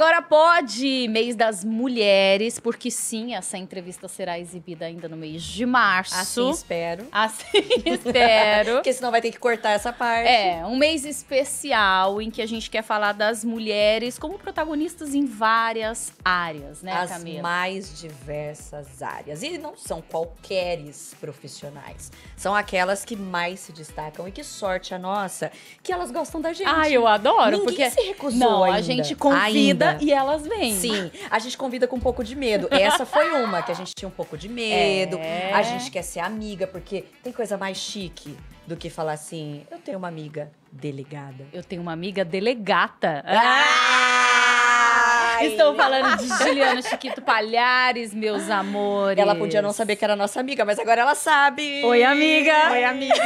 Agora pode, mês das mulheres, porque sim, essa entrevista será exibida ainda no mês de março. Assim espero. Assim espero. porque senão vai ter que cortar essa parte. É, um mês especial em que a gente quer falar das mulheres como protagonistas em várias áreas, né, As Camila? As mais diversas áreas. E não são qualqueres profissionais. São aquelas que mais se destacam. E que sorte a nossa que elas gostam da gente. Ah, eu adoro. Ninguém porque... se recusou Não, ainda. a gente convida... Ainda e elas vêm. Sim, a gente convida com um pouco de medo. Essa foi uma que a gente tinha um pouco de medo. É. A gente quer ser amiga, porque tem coisa mais chique do que falar assim: eu tenho uma amiga delegada. Eu tenho uma amiga delegata. Ah! Estou falando de Juliana Chiquito Palhares, meus amores. Ela podia não saber que era nossa amiga, mas agora ela sabe. Oi, amiga. Oi, amigas.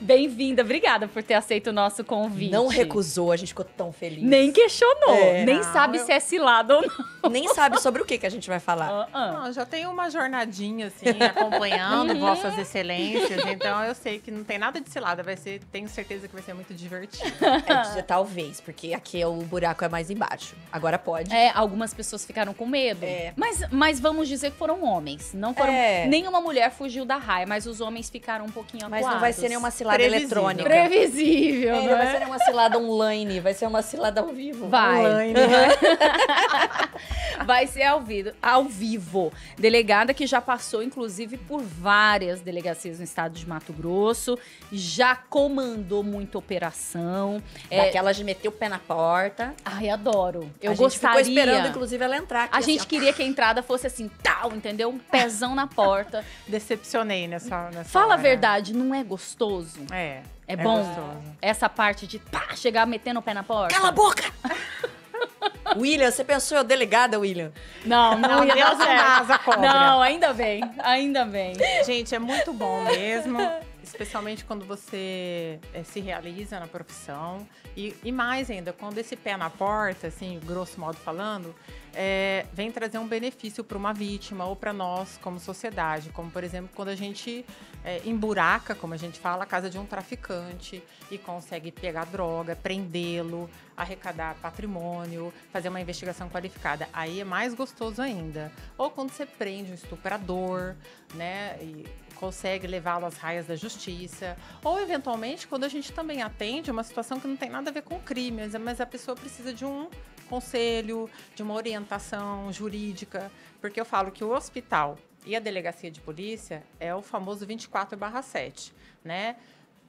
Bem-vinda, obrigada por ter aceito o nosso convite. Não recusou, a gente ficou tão feliz. Nem questionou, é, nem não, sabe eu... se é cilado ou não. Nem sabe sobre o que, que a gente vai falar. Uh, uh. Não, já tenho uma jornadinha, assim, acompanhando uhum. vossas excelências, então eu sei que não tem nada de cilada, vai ser, tenho certeza que vai ser muito divertido. É, talvez, porque aqui é o buraco é mais embaixo. Agora pode. É, algumas pessoas ficaram com medo. É. Mas, mas vamos dizer que foram homens, não foram... É. Nenhuma mulher fugiu da raia, mas os homens ficaram um pouquinho acuados. Mas não vai ser ser uma cilada Previsível. eletrônica. Previsível, é, né? Vai ser uma cilada online, vai ser uma cilada ao vivo. Vai. Online, vai. Né? ser ao vivo, ao vivo. Delegada que já passou, inclusive, por várias delegacias no estado de Mato Grosso, já comandou muita operação. É, de meter o pé na porta. Ai, adoro. Eu a gostaria. Gente ficou esperando, inclusive, ela entrar. Aqui, a assim, gente ó. queria que a entrada fosse assim, tal, entendeu? Um pezão na porta. Decepcionei nessa. nessa Fala hora. a verdade, não é gostoso gostoso. É, é. É bom gostoso. essa parte de pá, chegar metendo o pé na porta. Cala a boca! William, você pensou eu delegada, William? Não, não ia é dar Não, ainda bem, ainda bem. Gente, é muito bom mesmo. Especialmente quando você é, se realiza na profissão. E, e, mais ainda, quando esse pé na porta, assim, grosso modo falando, é, vem trazer um benefício para uma vítima ou para nós como sociedade. Como, por exemplo, quando a gente é, emburaca, como a gente fala, a casa de um traficante e consegue pegar droga, prendê-lo, arrecadar patrimônio, fazer uma investigação qualificada. Aí é mais gostoso ainda. Ou quando você prende um estuprador, né? E, consegue levá-lo às raias da justiça, ou eventualmente quando a gente também atende uma situação que não tem nada a ver com crime, é, mas a pessoa precisa de um conselho, de uma orientação jurídica, porque eu falo que o hospital e a delegacia de polícia é o famoso 24/7, né?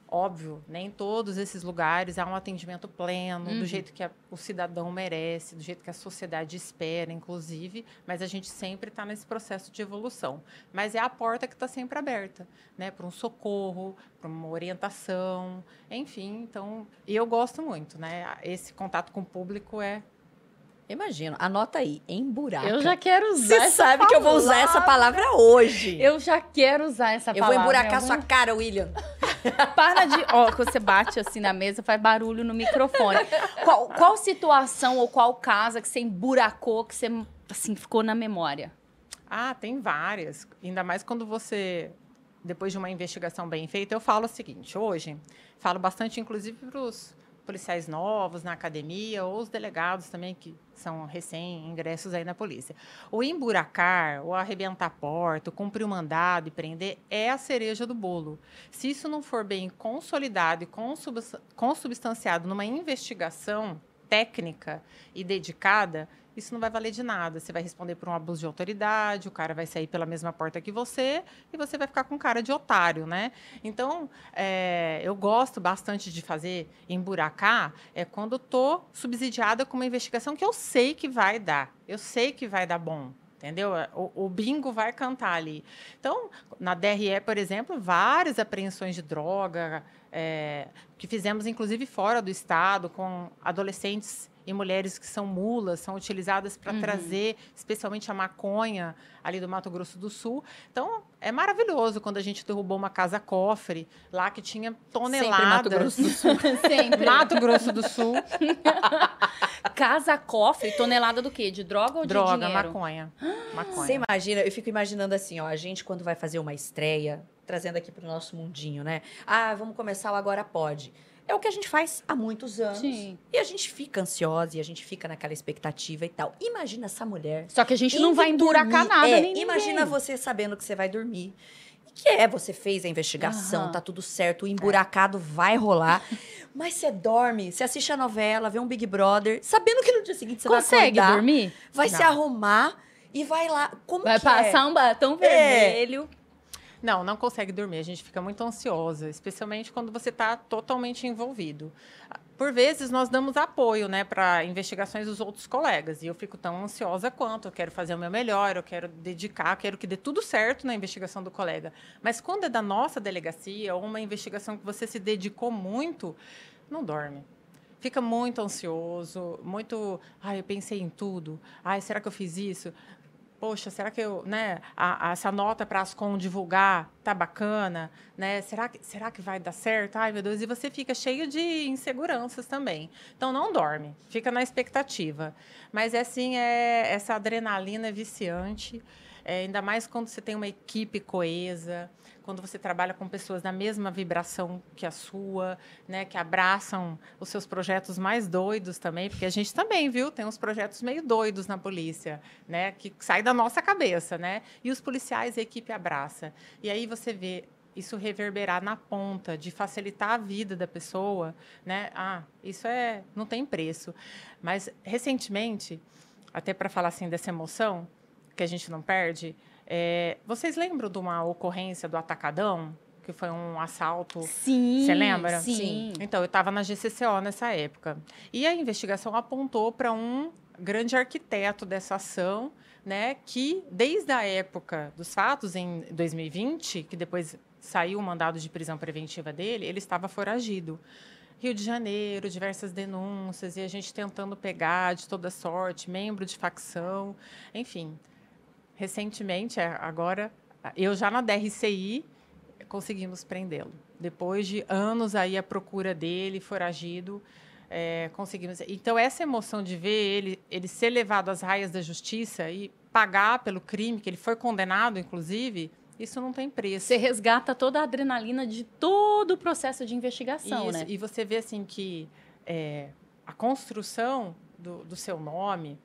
Óbvio, nem né? todos esses lugares há um atendimento pleno, uhum. do jeito que a, o cidadão merece, do jeito que a sociedade espera, inclusive, mas a gente sempre está nesse processo de evolução. Mas é a porta que está sempre aberta, né? Para um socorro, para uma orientação, enfim. Então, eu gosto muito, né? Esse contato com o público é Imagino, anota aí, emburaca. Eu já quero usar Você sabe palavra. que eu vou usar essa palavra hoje. Eu já quero usar essa palavra. Eu vou emburacar eu vou... sua cara, William. Para de. Ó, que você bate assim na mesa, faz barulho no microfone. Qual, qual situação ou qual casa que você emburacou, que você assim, ficou na memória? Ah, tem várias. Ainda mais quando você depois de uma investigação bem feita, eu falo o seguinte: hoje, falo bastante, inclusive, para os policiais novos na academia ou os delegados também que são recém-ingressos aí na polícia. O emburacar, o arrebentar a porta, o cumprir o mandado e prender é a cereja do bolo. Se isso não for bem consolidado e consubstanciado numa investigação técnica e dedicada, isso não vai valer de nada. Você vai responder por um abuso de autoridade, o cara vai sair pela mesma porta que você e você vai ficar com cara de otário, né? Então, é, eu gosto bastante de fazer emburacar é quando estou subsidiada com uma investigação que eu sei que vai dar. Eu sei que vai dar bom, entendeu? É, o, o, bingo vai cantar ali. Então, na DRE, por exemplo, várias apreensões de droga, é, que fizemos inclusive fora do estado, com adolescentes e mulheres que são mulas, são utilizadas para uhum. trazer, especialmente a maconha ali do Mato Grosso do Sul. Então, é maravilhoso quando a gente derrubou uma casa cofre lá que tinha toneladas. Sempre Mato Grosso do Sul. Sempre. Mato Grosso do Sul. casa cofre, tonelada do quê? De droga ou droga, de dinheiro? Droga, maconha. maconha. Você imagina, eu fico imaginando assim, ó, a gente quando vai fazer uma estreia, trazendo aqui para o nosso mundinho, né? Ah, vamos começar o Agora Pode. É o que a gente faz há muitos anos. Sim. E a gente fica ansiosa e a gente fica naquela expectativa e tal. Imagina essa mulher. Só que a gente não vai enduracar nada, é, nem Imagina ninguém. você sabendo que você vai dormir. O que é, você fez a investigação, uhum. tá tudo certo, o emburacado é. vai rolar. Mas você dorme, você assiste a novela, vê um Big Brother, sabendo que no dia seguinte você Consegue vai acordar. dormir? Vai não. se arrumar e vai lá. Como vai que é? passar é? um batom é. vermelho. É. Não, não consegue dormir. A gente fica muito ansiosa, especialmente quando você está totalmente envolvido. Por vezes nós damos apoio, né, para investigações dos outros colegas. E eu fico tão ansiosa quanto. Eu quero fazer o meu melhor, eu quero dedicar, quero que dê tudo certo na investigação do colega. Mas quando é da nossa delegacia ou uma investigação que você se dedicou muito, não dorme fica muito ansioso, muito, ai, eu pensei em tudo, ai, será que eu fiz isso? poxa, será que eu, né, a, a, essa nota para as com divulgar tá bacana, né? Será que, será que vai dar certo? Ai, meu Deus, e você fica cheio de inseguranças também. Então não dorme, fica na expectativa. Mas é assim, é essa adrenalina viciante, é, ainda mais quando você tem uma equipe coesa quando você trabalha com pessoas da mesma vibração que a sua, né, que abraçam os seus projetos mais doidos também, porque a gente também, viu, tem uns projetos meio doidos na polícia, né, que sai da nossa cabeça, né? E os policiais e a equipe abraça. E aí você vê isso reverberar na ponta, de facilitar a vida da pessoa, né? Ah, isso é, não tem preço. Mas recentemente, até para falar assim dessa emoção que a gente não perde, é, vocês lembram de uma ocorrência do Atacadão? Que foi um assalto. Sim. Você lembra? Sim. sim. Então, eu estava na GCCO nessa época. E a investigação apontou para um grande arquiteto dessa ação, né? Que desde a época dos fatos, em 2020, que depois saiu o mandado de prisão preventiva dele, ele estava foragido. Rio de Janeiro, diversas denúncias e a gente tentando pegar de toda sorte, membro de facção, enfim recentemente, é, agora, eu já na DRCI, conseguimos prendê-lo. Depois de anos aí a procura dele, foragido, é, conseguimos. Então, essa emoção de ver ele, ele ser levado às raias da justiça e pagar pelo crime, que ele foi condenado, inclusive, isso não tem preço. Você resgata toda a adrenalina de todo o processo de investigação, isso, né? E você vê, assim, que é, a construção do, do seu nome,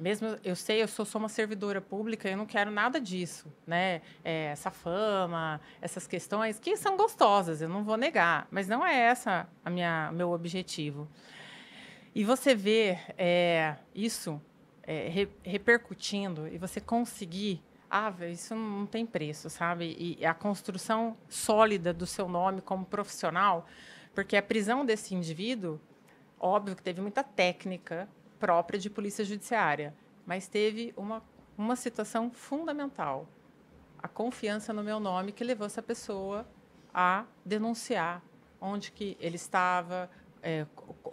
mesmo eu sei, eu sou só uma servidora pública, eu não quero nada disso, né? É, essa fama, essas questões que são gostosas, eu não vou negar, mas não é essa a minha meu objetivo. E você vê é, isso é, re, repercutindo e você conseguir, ah, isso não tem preço, sabe? E a construção sólida do seu nome como profissional, porque a prisão desse indivíduo, óbvio que teve muita técnica, própria de polícia judiciária, mas teve uma, uma situação fundamental, a confiança no meu nome que levou essa pessoa a denunciar onde que ele estava, é,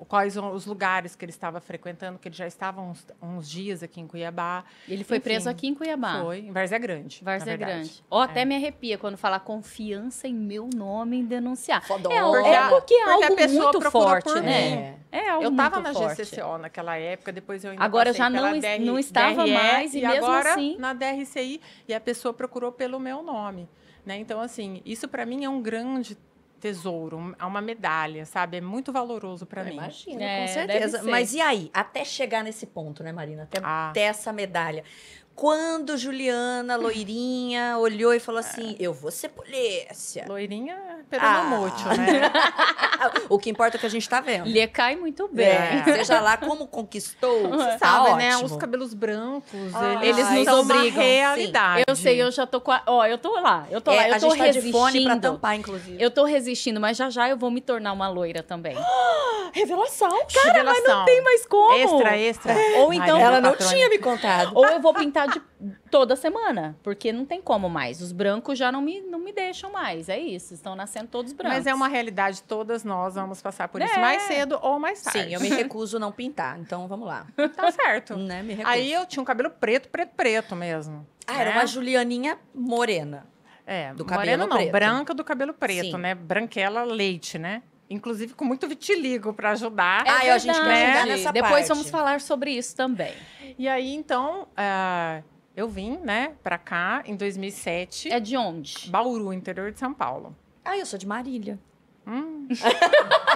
quais os lugares que ele estava frequentando, que ele já estava uns, uns dias aqui em Cuiabá. ele foi Enfim, preso aqui em Cuiabá. Foi, em Várzea Grande. Várzea Grande. Ou até é. me arrepia quando falar confiança em meu nome em denunciar. Fodona. É, porque, é porque é algo muito forte, né? É. é algo eu estava na GCCO naquela época, depois eu ainda Agora eu já não, DR, não estava DRE, mais e, e mesmo agora assim... na DRCI e a pessoa procurou pelo meu nome. Né? Então, assim, isso para mim é um grande tesouro, é uma medalha, sabe? É muito valoroso para mim. Imagina, é, com certeza. Mas e aí, até chegar nesse ponto, né, Marina? Até, ah. até essa medalha. Quando Juliana, loirinha, olhou e falou assim: Eu vou ser polícia. Loirinha peronomútil, ah. né? o que importa é que a gente tá vendo. Lhe cai muito bem. É. Seja lá como conquistou. Você sabe, tá né? Os cabelos brancos, ah, eles, eles nos obrigam. realidade. Sim. Eu sei, eu já tô com a... Ó, eu tô lá, eu tô é, lá, eu a tô gente resistindo. Tá de fone pra tampar, inclusive. Eu tô resistindo, mas já já eu vou me tornar uma loira também. Revelação! Cara, Revelação. mas não tem mais como. Extra, extra. É. Ou então. Ela não patrônica. tinha me contado. Ou eu vou pintar de toda semana, porque não tem como mais. Os brancos já não me, não me deixam mais. É isso, estão nascendo todos brancos. Mas é uma realidade, todas nós vamos passar por é. isso mais cedo ou mais tarde. Sim, eu me recuso não pintar, então vamos lá. Tá certo. né? me recuso. Aí eu tinha um cabelo preto, preto, preto mesmo. Ah, era né? uma Julianinha morena. É, do cabelo morena, não, preto. branca do cabelo preto, Sim. né? Branquela leite, né? Inclusive com muito vitiligo para ajudar. É ah, verdade. a gente quer nessa né? nessa Depois parte. vamos falar sobre isso também. E aí, então, uh, eu vim, né, para cá em 2007. É de onde? Bauru, interior de São Paulo. Ah, eu sou de Marília. Hum.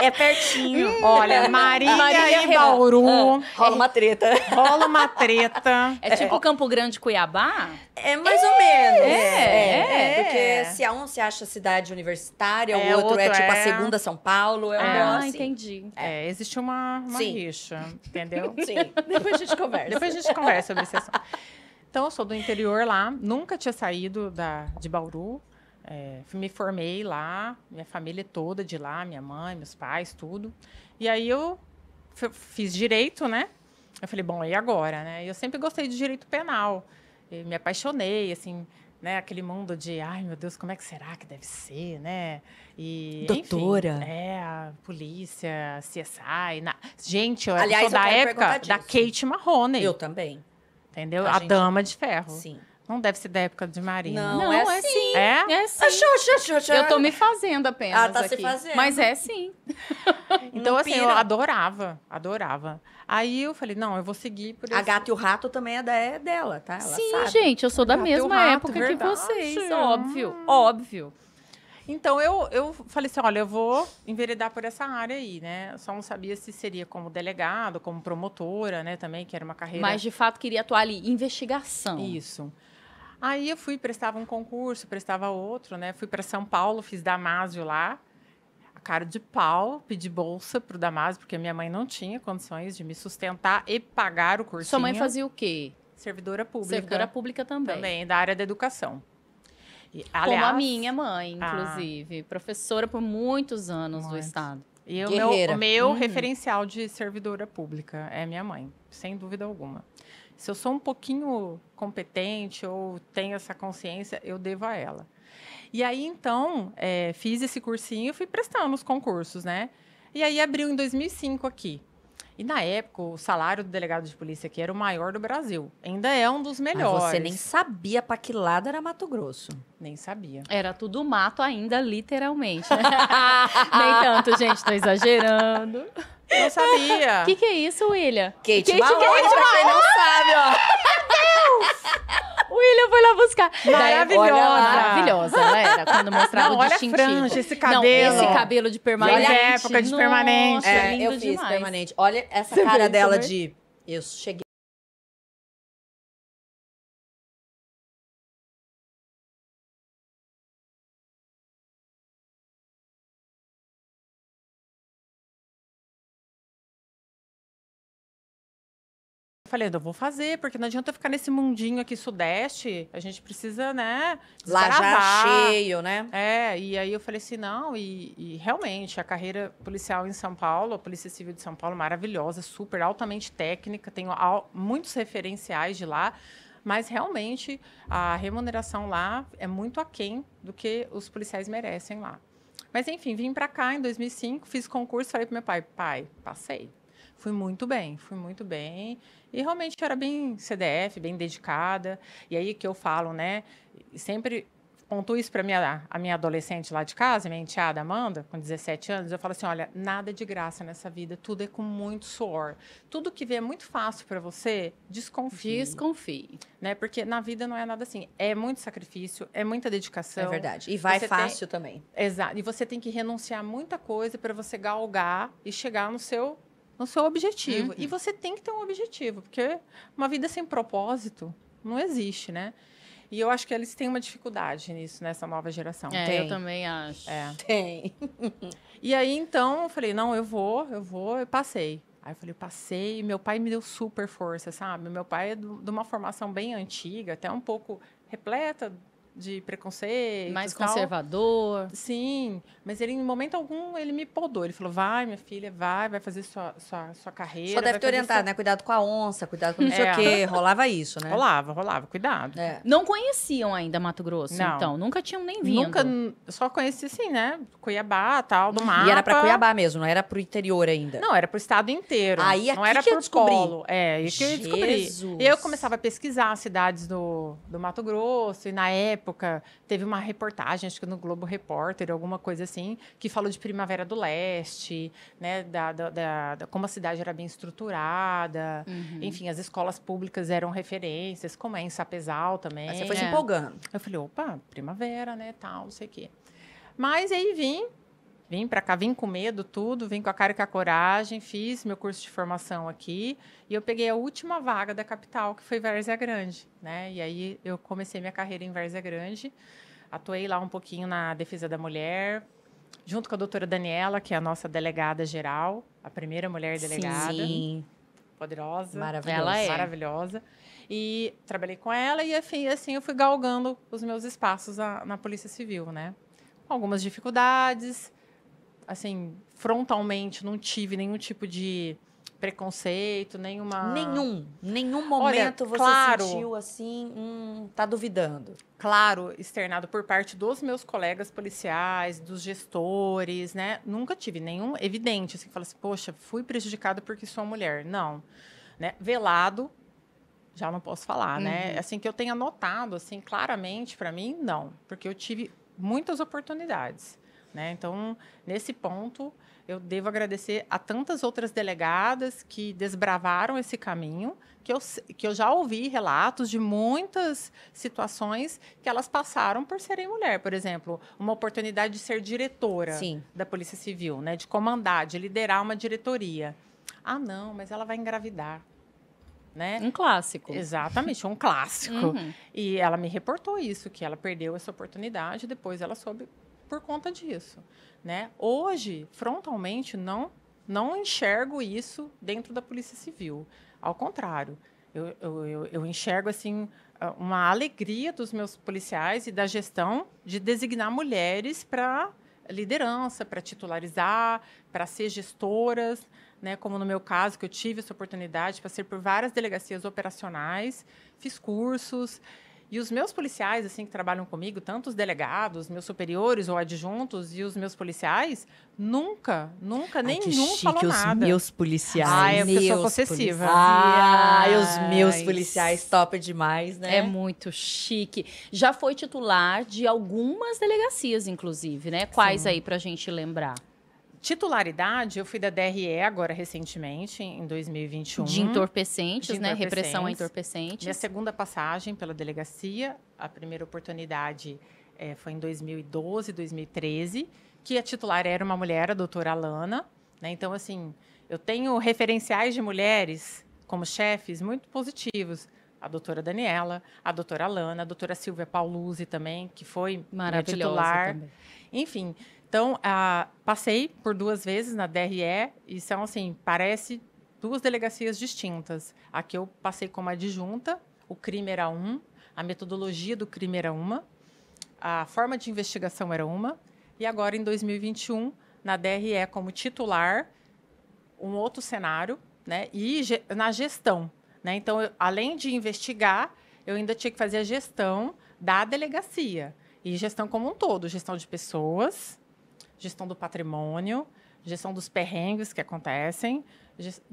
É pertinho. Olha, Maria e Bauru. Ah, rola uma treta. Rola uma treta. É tipo é. Campo Grande Cuiabá? É mais ou menos. É, é. é, Porque se a um se acha cidade universitária, o outro, outro é tipo a segunda São Paulo. É um ah, assim. entendi. É, existe uma, uma rixa, entendeu? Sim. Depois a gente conversa. Depois a gente conversa sobre esse Então, eu sou do interior lá, nunca tinha saído da, de Bauru. É, me formei lá, minha família toda de lá, minha mãe, meus pais, tudo. E aí eu fiz direito, né? Eu falei, bom, e agora, né? Eu sempre gostei de direito penal. me apaixonei, assim, né? Aquele mundo de, ai, meu Deus, como é que será que deve ser, né? E, Doutora. Enfim, é, a polícia, CSI. Na... Gente, eu Aliás, sou eu da época da Kate Mahoney. Eu também. Entendeu? A, a gente... dama de ferro. Sim. Não deve ser da época de Marina. Não, é, é assim. sim. É? É sim. achou. Eu tô me fazendo apenas Ela ah, tá aqui. se fazendo. Mas é sim. então, assim, eu adorava, adorava. Aí eu falei, não, eu vou seguir por A Gata e o Rato também é, da, é dela, tá? Ela sim, sabe. gente, eu sou da mesma rato, época verdade. que vocês. Óbvio, hum. óbvio. Então eu, eu falei assim: olha, eu vou enveredar por essa área aí, né? Só não sabia se seria como delegado, como promotora, né? Também, que era uma carreira. Mas de fato queria atuar ali, investigação. Isso. Aí eu fui, prestava um concurso, prestava outro, né? Fui para São Paulo, fiz Damásio lá, a cara de pau, pedi bolsa para o Damásio, porque minha mãe não tinha condições de me sustentar e pagar o cursinho. Sua mãe fazia o quê? Servidora pública. Servidora pública também. Também, da área da educação. E, aliás, Como a minha mãe, ah. inclusive. professora por muitos anos muito. do Estado. E Guerreira. o meu, o meu uhum. referencial de servidora pública é minha mãe, sem dúvida alguma se eu sou um pouquinho competente ou tenho essa consciência, eu devo a ela. E aí, então, é, fiz esse cursinho e fui prestando os concursos, né? E aí abriu em 2005 aqui. E na época, o salário do delegado de polícia aqui era o maior do Brasil. Ainda é um dos ah, melhores. Mas você nem sabia para que lado era Mato Grosso. Nem sabia. Era tudo mato ainda, literalmente. Né? nem tanto, gente, Estou exagerando. Não sabia. O que, que é isso, William? Kate, Kate Malone, Kate pra quem não sabe, ó. O William foi lá buscar. Maravilhosa. Daí, maravilhosa, não né? Era quando mostrava não, o distintivo. Olha a franja, esse cabelo. Não, esse cabelo de permanente. Olha a época de permanente. é, eu fiz demais. permanente. Olha essa Você cara dela de... Eu cheguei. Falei, eu vou fazer, porque não adianta ficar nesse mundinho aqui sudeste. A gente precisa, né? Lá já cheio, né? É, e aí eu falei assim, não, e, e, realmente a carreira policial em São Paulo, a Polícia Civil de São Paulo, maravilhosa, super altamente técnica, tenho al muitos referenciais de lá, mas realmente a remuneração lá é muito aquém do que os policiais merecem lá. Mas enfim, vim para cá em 2005, fiz concurso, falei pro meu pai, pai, passei Fui muito bem, fui muito bem. E realmente era bem CDF, bem dedicada. E aí que eu falo, né? Sempre pontuo isso para minha, a minha adolescente lá de casa, minha enteada Amanda, com 17 anos, eu falo assim, olha, nada de graça nessa vida, tudo é com muito suor. Tudo que vê é muito fácil para você, desconfie. Desconfie. Né? Porque na vida não é nada assim, é muito sacrifício, é muita dedicação. É verdade, e vai fácil tem... também. Exato, e você tem que renunciar muita coisa para você galgar e chegar no seu no seu objetivo. Uhum. E você tem que ter um objetivo, porque uma vida sem propósito não existe, né? E eu acho que eles têm uma dificuldade nisso, nessa nova geração. É, tem. eu também acho. É. Tem. e aí, então, eu falei, não, eu vou, eu vou, eu passei. Aí eu falei, eu passei, meu pai me deu super força, sabe? Meu pai é de uma formação bem antiga, até um pouco repleta de preconceito. Mais tal. conservador. Sim, mas ele em momento algum ele me podou. Ele falou: vai, minha filha, vai, vai fazer sua, sua, sua carreira. Só deve te orientar, sua... né? Cuidado com a onça, cuidado com não sei é. o quê. Rolava isso, né? Rolava, rolava, cuidado. É. Não conheciam ainda Mato Grosso, não. então. Nunca tinham nem vindo. Nunca, só conheci sim, né? Cuiabá, tal, do Mar. E era pra Cuiabá mesmo, não era pro interior ainda. Não, era pro estado inteiro. Aí aqui não era que pro eu descobri. Polo. É, e que eu descobri. eu começava a pesquisar as cidades do, do Mato Grosso, e na época época, teve uma reportagem, acho que no Globo Repórter, alguma coisa assim, que falou de Primavera do Leste, né? Da, da, da, da como a cidade era bem estruturada. Uhum. Enfim, as escolas públicas eram referências, como é em Sapezal também. Aí você foi é. se empolgando. Eu falei, opa, primavera, né? Tal, não sei o quê. Mas aí vim, Vim para cá, vim com medo, tudo, vim com a cara e com a coragem, fiz meu curso de formação aqui e eu peguei a última vaga da capital, que foi Várzea Grande, né? E aí eu comecei minha carreira em Várzea Grande, atuei lá um pouquinho na defesa da mulher, junto com a doutora Daniela, que é a nossa delegada geral, a primeira mulher delegada. Sim. Poderosa. Maravilhosa. Ela é. Maravilhosa. E trabalhei com ela e assim eu fui galgando os meus espaços na, na Polícia Civil, né? Com algumas dificuldades, assim, frontalmente, não tive nenhum tipo de preconceito, nenhuma. Nenhum. Nenhum momento Olha, você claro, sentiu assim, hum, tá duvidando. Claro, externado por parte dos meus colegas policiais, dos gestores, né? Nunca tive nenhum evidente, assim, que falasse, poxa, fui prejudicado porque sou mulher. Não. Né? Velado, já não posso falar, né? uhum. né? Assim, que eu tenha notado, assim, claramente para mim, não. Porque eu tive muitas oportunidades. Né? Então, nesse ponto, eu devo agradecer a tantas outras delegadas que desbravaram esse caminho, que eu, que eu já ouvi relatos de muitas situações que elas passaram por serem mulher. Por exemplo, uma oportunidade de ser diretora Sim. da Polícia Civil, né? de comandar, de liderar uma diretoria. Ah, não, mas ela vai engravidar. Né? Um clássico. Exatamente, um clássico. Uhum. E ela me reportou isso, que ela perdeu essa oportunidade, depois ela soube por conta disso, né? Hoje, frontalmente, não não enxergo isso dentro da Polícia Civil. Ao contrário, eu, eu, eu, enxergo assim ah, uma alegria dos meus policiais e da gestão de designar mulheres para liderança, para titularizar, para ser gestoras, né? Como no meu caso que eu tive essa oportunidade para ser por várias delegacias operacionais, fiz cursos. E os meus policiais, assim, que trabalham comigo, tanto os delegados, meus superiores ou adjuntos e os meus policiais, nunca, nunca, Ai, nenhum falou nada. É os meus policiais. Ah, é meus pessoa possessiva. Ah, os meus policiais, top demais, né? É muito chique. Já foi titular de algumas delegacias, inclusive, né? Quais Sim. aí pra gente lembrar? Titularidade, eu fui da DRE agora recentemente, em 2021. De entorpecentes, de né? Repressão a entorpecentes. Minha segunda passagem pela delegacia, a primeira oportunidade é, foi em 2012, 2013, que a titular era uma mulher, a doutora Alana. Né? Então, assim, eu tenho referenciais de mulheres como chefes muito positivos. A doutora Daniela, a doutora Alana, a doutora Silvia Pauluzzi também, que foi minha titular. Também. Enfim, então, passei por duas vezes na DRE e são, assim, parece duas delegacias distintas. Aqui eu passei como adjunta, o crime era um, a metodologia do crime era uma, a forma de investigação era uma, e agora em 2021, na DRE como titular, um outro cenário, né? E ge na gestão, né? Então, eu, além de investigar, eu ainda tinha que fazer a gestão da delegacia e gestão como um todo, gestão de pessoas, gestão do patrimônio, gestão dos perrengues que acontecem,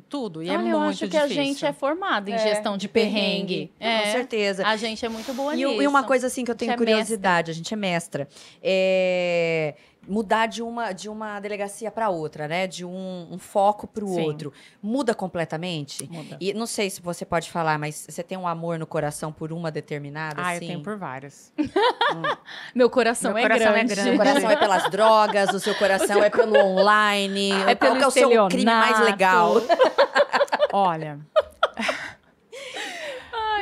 tudo. E é Olha, é muito eu acho que difícil. a gente é formado em é, gestão de perrengue. perrengue. É, com certeza. A gente é muito boa e, nisso. E uma coisa assim que eu tenho é curiosidade, a gente é mestra. É mudar de uma, de uma delegacia para outra, né? De um, um foco para o outro. Muda completamente? Muda. E não sei se você pode falar, mas você tem um amor no coração por uma determinada? Ah, assim? eu tenho por várias. Hum. Meu coração, Meu é, coração grande. é grande. Seu coração é pelas drogas, o seu coração é pelo online. é pelo Qual é o seu crime mais legal? Olha...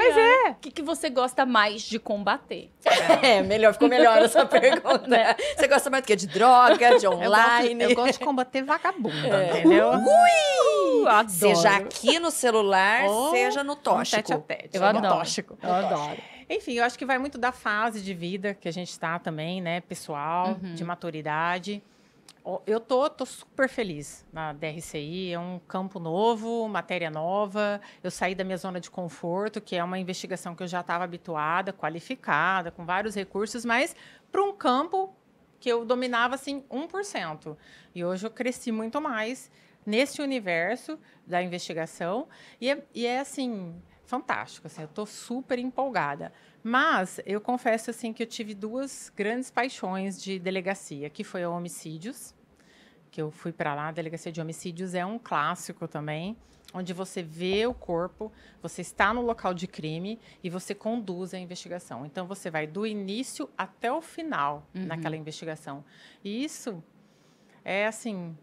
Mas é. O que, que você gosta mais de combater? É, melhor, ficou melhor essa pergunta. É. Você gosta mais do que? De droga, de online? Eu gosto, eu gosto de combater vagabunda. é. entendeu? Ui! Adoro. Seja aqui no celular, oh, seja no tóxico. É um tete a tete. Eu adoro. Tóxico. Eu adoro. Enfim, eu acho que vai muito da fase de vida que a gente está também, né? Pessoal, uhum. de maturidade. Eu tô, tô super feliz na DRCI, é um campo novo, matéria nova. Eu saí da minha zona de conforto, que é uma investigação que eu já estava habituada, qualificada, com vários recursos, mas para um campo que eu dominava assim 1%. E hoje eu cresci muito mais nesse universo da investigação e é, e é assim, fantástico, assim, eu estou super empolgada. Mas eu confesso assim que eu tive duas grandes paixões de delegacia, que foi a homicídios, que eu fui para lá, a delegacia de homicídios é um clássico também, onde você vê o corpo, você está no local de crime e você conduz a investigação. Então você vai do início até o final uhum. naquela investigação. E isso é assim,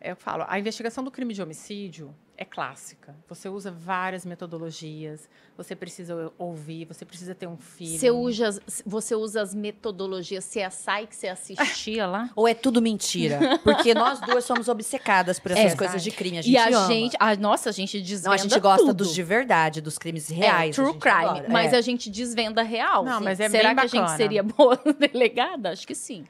eu falo, a investigação do crime de homicídio é clássica. Você usa várias metodologias, você precisa ouvir, você precisa ter um filho. Você usa, você usa as metodologias CSI é que você assistia lá? Ou é tudo mentira? Porque nós duas somos obcecadas por é essas é, coisas de crime. A gente e a ama. gente, a, nossa, a gente desvenda. Não, a gente gosta tudo. dos de verdade, dos crimes é, reais. É, true crime. Adora. Mas é. a gente desvenda real. Não, mas é Será que bacana. a gente seria boa delegada? Acho que sim.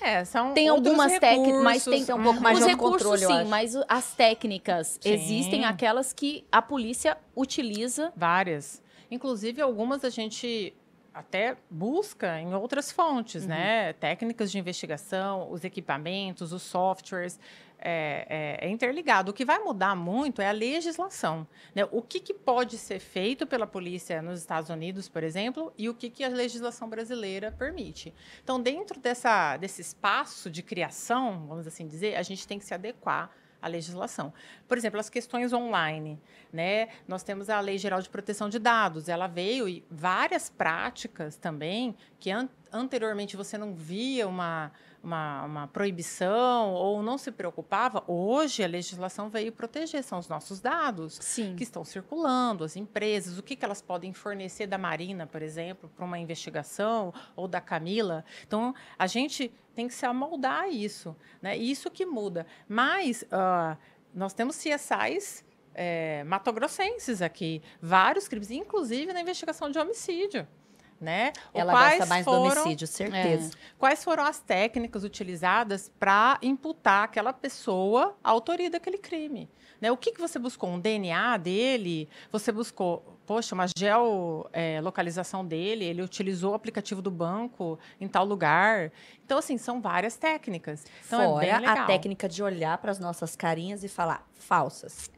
É, são tem algumas técnicas, mas tem um pouco uhum. mais Os de recursos, controle, sim, mas as técnicas sim. existem aquelas que a polícia utiliza. Várias. Inclusive, algumas a gente até busca em outras fontes, uhum. né? Técnicas de investigação, os equipamentos, os softwares é, é, é, interligado. O que vai mudar muito é a legislação. Né? O que, que, pode ser feito pela polícia nos Estados Unidos, por exemplo, e o que, que a legislação brasileira permite. Então, dentro dessa, desse espaço de criação, vamos assim dizer, a gente tem que se adequar a legislação. Por exemplo, as questões online, né? Nós temos a Lei Geral de Proteção de Dados, ela veio e várias práticas também que an anteriormente você não via uma uma, uma proibição ou não se preocupava, hoje a legislação veio proteger, são os nossos dados Sim. que estão circulando, as empresas, o que, que elas podem fornecer da Marina, por exemplo, para uma investigação ou da Camila. Então, a gente tem que se amoldar a isso, né? Isso que muda. Mas uh, nós temos CSIs é, eh, matogrossenses aqui, vários crimes, inclusive na investigação de homicídio né? Ela quais mais foram, do homicídio, certeza. É. Quais foram as técnicas utilizadas para imputar aquela pessoa a autoria daquele crime? Né? O que, que você buscou? Um DNA dele? Você buscou poxa, uma geolocalização é, dele, ele utilizou o aplicativo do banco em tal lugar. Então, assim, são várias técnicas. Então, é Fora é a técnica de olhar para as nossas carinhas e falar falsas.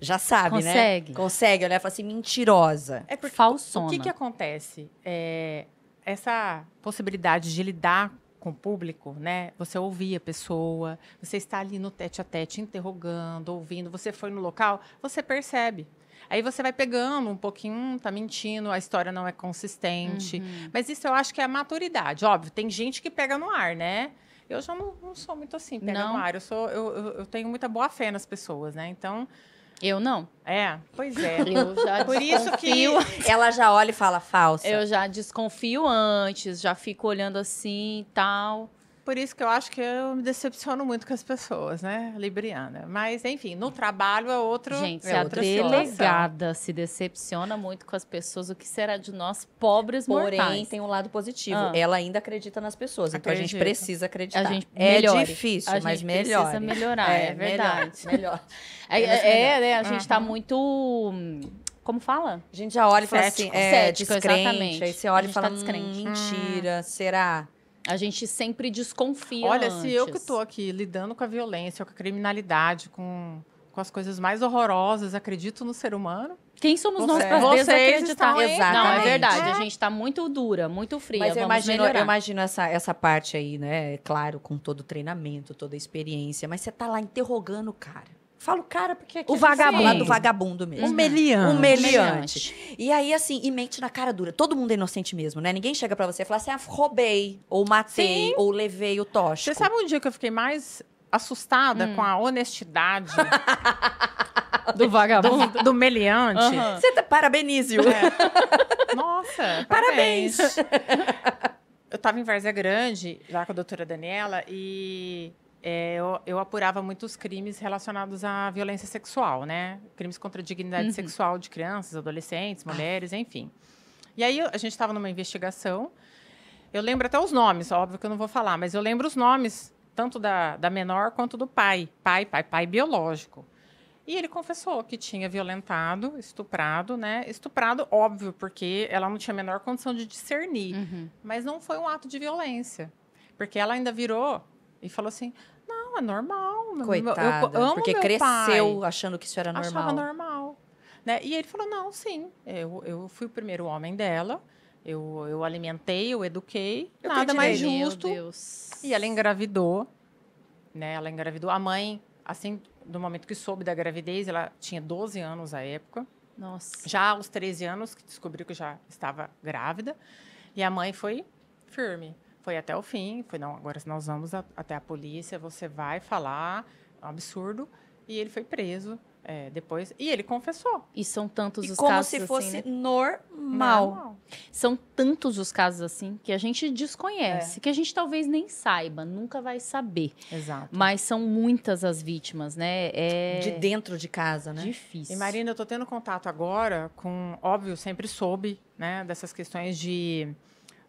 Já sabe, Consegue. né? Consegue. Consegue olhar e falar assim, mentirosa. É porque Falsona. O que, que acontece? É, essa possibilidade de lidar com o público, né? Você ouvir a pessoa, você está ali no tete a tete, interrogando, ouvindo, você foi no local, você percebe. Aí você vai pegando um pouquinho, hum, tá mentindo, a história não é consistente. Uhum. Mas isso eu acho que é a maturidade. Óbvio, tem gente que pega no ar, né? Eu já não, não sou muito assim, pega não. no ar. Eu, sou, eu, eu, eu tenho muita boa fé nas pessoas, né? Então. Eu não. É, pois é. Eu já Por isso que ela já olha e fala falsa. Eu já desconfio antes, já fico olhando assim e tal. Por isso que eu acho que eu me decepciono muito com as pessoas, né, Libriana? Mas, enfim, no trabalho é outro. Gente, é se a delegada situação. se decepciona muito com as pessoas, o que será de nós, pobres Porém, mortais? tem um lado positivo. Ah. Ela ainda acredita nas pessoas, acredita. então a gente precisa acreditar. A gente É difícil, a mas melhor. precisa melhorar, é, é verdade. Melhor. É, é, é, né? A gente está uhum. muito como fala? A gente já olha e fala assim, é, Cético, descrente. Exatamente. Aí você olha e fala, tá hum, mentira, será? A gente sempre desconfia. Olha, antes. se eu que estou aqui lidando com a violência, com a criminalidade, com, com as coisas mais horrorosas, acredito no ser humano. Quem somos Você, nós para desacreditar? É. Exatamente. Não, é, é verdade. É. A gente está muito dura, muito fria. Mas eu imagino, eu imagino, essa, essa parte aí, né? É claro, com todo o treinamento, toda a experiência. Mas você está lá interrogando o cara. Falo, cara, porque aqui. O é vagabundo. Falar do vagabundo mesmo. um meliante. E aí, assim, e mente na cara dura. Todo mundo é inocente mesmo, né? Ninguém chega para você e fala assim, ah, roubei, ou matei, Sim. ou levei o tóxico. Você sabe um dia que eu fiquei mais assustada hum. com a honestidade do vagabundo, do, do meliante. Uhum. Você tá, parabenize é. Nossa, parabéns. parabéns. eu tava em Várzea Grande, lá com a doutora Daniela, e é, eu, eu, apurava muitos crimes relacionados à violência sexual, né? Crimes contra a dignidade uhum. sexual de crianças, adolescentes, ah. mulheres, enfim. E aí a gente estava numa investigação. Eu lembro até os nomes, óbvio que eu não vou falar, mas eu lembro os nomes, tanto da, da menor quanto do pai. Pai, pai, pai biológico. E ele confessou que tinha violentado, estuprado, né? Estuprado, óbvio, porque ela não tinha a menor condição de discernir. Uhum. Mas não foi um ato de violência. Porque ela ainda virou e falou assim: é normal. Coitada, eu amo porque cresceu pai, achando que isso era normal. Achava normal. Né? E ele falou, não, sim, eu, eu fui o primeiro homem dela, eu, eu alimentei, eu eduquei, eu nada mais justo. E ela engravidou, né? Ela engravidou. A mãe, assim, do momento que soube da gravidez, ela tinha 12 anos à época. Nossa. Já aos 13 anos, que descobriu que já estava grávida. E a mãe foi firme. Foi até o fim, foi não, agora nós vamos a, até a polícia, você vai falar, é um absurdo. E ele foi preso é, depois, e ele confessou. E são tantos e os casos assim. Como se fosse assim, né? normal. normal. São tantos os casos assim que a gente desconhece, é. que a gente talvez nem saiba, nunca vai saber. Exato. Mas são muitas as vítimas, né? É... De dentro de casa, né? Difícil. E Marina, eu tô tendo contato agora com, óbvio, sempre soube, né, dessas questões de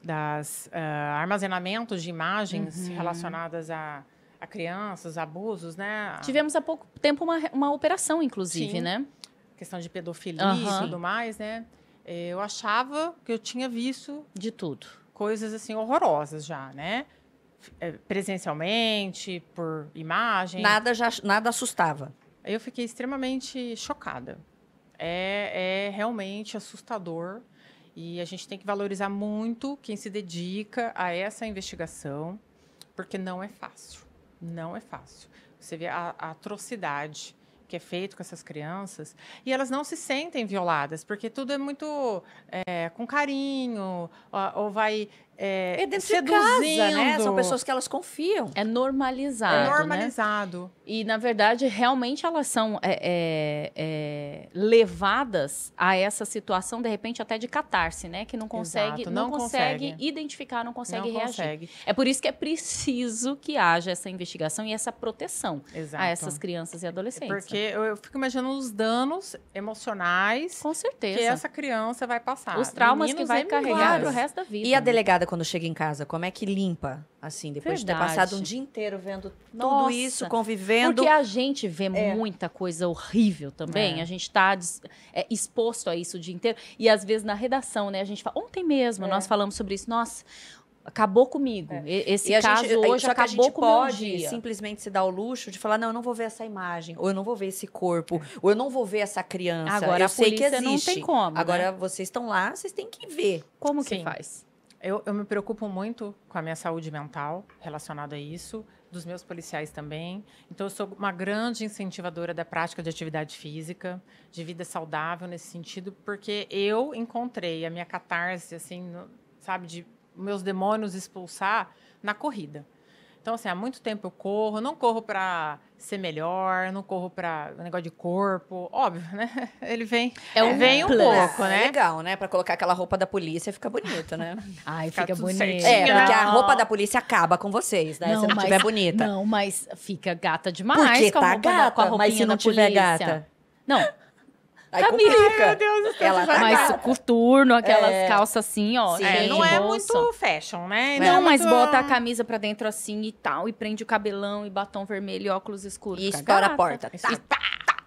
das uh, armazenamentos de imagens uhum. relacionadas a, a, crianças, abusos, né? Tivemos há pouco tempo uma, uma operação, inclusive, Sim. né? Questão de pedofilia uhum. e tudo mais, né? Eh, eu achava que eu tinha visto de tudo, coisas assim horrorosas já, né? Eh, presencialmente, por imagem. Nada já nada assustava. Eu fiquei extremamente chocada. É, é realmente assustador e a gente tem que valorizar muito quem se dedica a essa investigação, porque não é fácil. Não é fácil. Você vê a, a atrocidade que é feito com essas crianças e elas não se sentem violadas porque tudo é muito é, com carinho ou, ou vai é, é dentro seduzindo. de casa, né? São pessoas que elas confiam. É normalizado. É né? normalizado. Né? E, na verdade, realmente elas são é, é, é, levadas a essa situação, de repente, até de catarse, né? Que não consegue, Exato, não, não consegue, consegue, identificar, não consegue não reagir. Consegue. É por isso que é preciso que haja essa investigação e essa proteção Exato. a essas crianças e adolescentes. Né? Porque eu, eu fico imaginando os danos emocionais Com certeza. que essa criança vai passar. Os traumas Meninos que vai carregar o resto da vida. E a né? delegada quando chega em casa. Como é que limpa, assim, depois Verdade. de ter passado um dia inteiro vendo Nossa, tudo isso, convivendo. Porque a gente vê é. muita coisa horrível também. É. A gente está é, exposto a isso o dia inteiro. E às vezes na redação, né? A gente fala, ontem mesmo é. nós falamos sobre isso. Nossa, acabou comigo. É. Esse e caso gente, é, hoje acabou que a gente pode simplesmente se dar o luxo de falar não, eu não vou ver essa imagem, ou eu não vou ver esse corpo, é. ou eu não vou ver essa criança. Agora eu a sei que existe. não tem como. Né? Agora né? vocês estão lá, vocês têm que ver. Como Sim. que faz? Eu, eu, me preocupo muito com a minha saúde mental relacionada a isso, dos meus policiais também. Então, eu sou uma grande incentivadora da prática de atividade física, de vida saudável nesse sentido, porque eu encontrei a minha catarse, assim, no, sabe, de meus demônios expulsar na corrida. Então, assim, há muito tempo eu corro, não corro para ser melhor, não corro para negócio de corpo, óbvio, né? Ele vem, é um vem um pouco, né? É legal, né? Para colocar aquela roupa da polícia fica bonito, né? Ai, fica, fica bonito. É, porque a roupa da polícia acaba com vocês, né? Não, se não mas, tiver bonita. Não, mas fica gata demais porque com a tá roupa tá gata, da, com a roupinha mas se não tiver polícia. gata. Não, Aí Camila, complica. Meu Deus do céu. Ela tá mais coturno, aquelas é. calças assim, ó. Sim, é, não é muito fashion, né? Não, é não é mas muito... bota a camisa pra dentro assim e tal, e prende o cabelão e batom vermelho e óculos escuros. E estoura a porta. Tá. E tá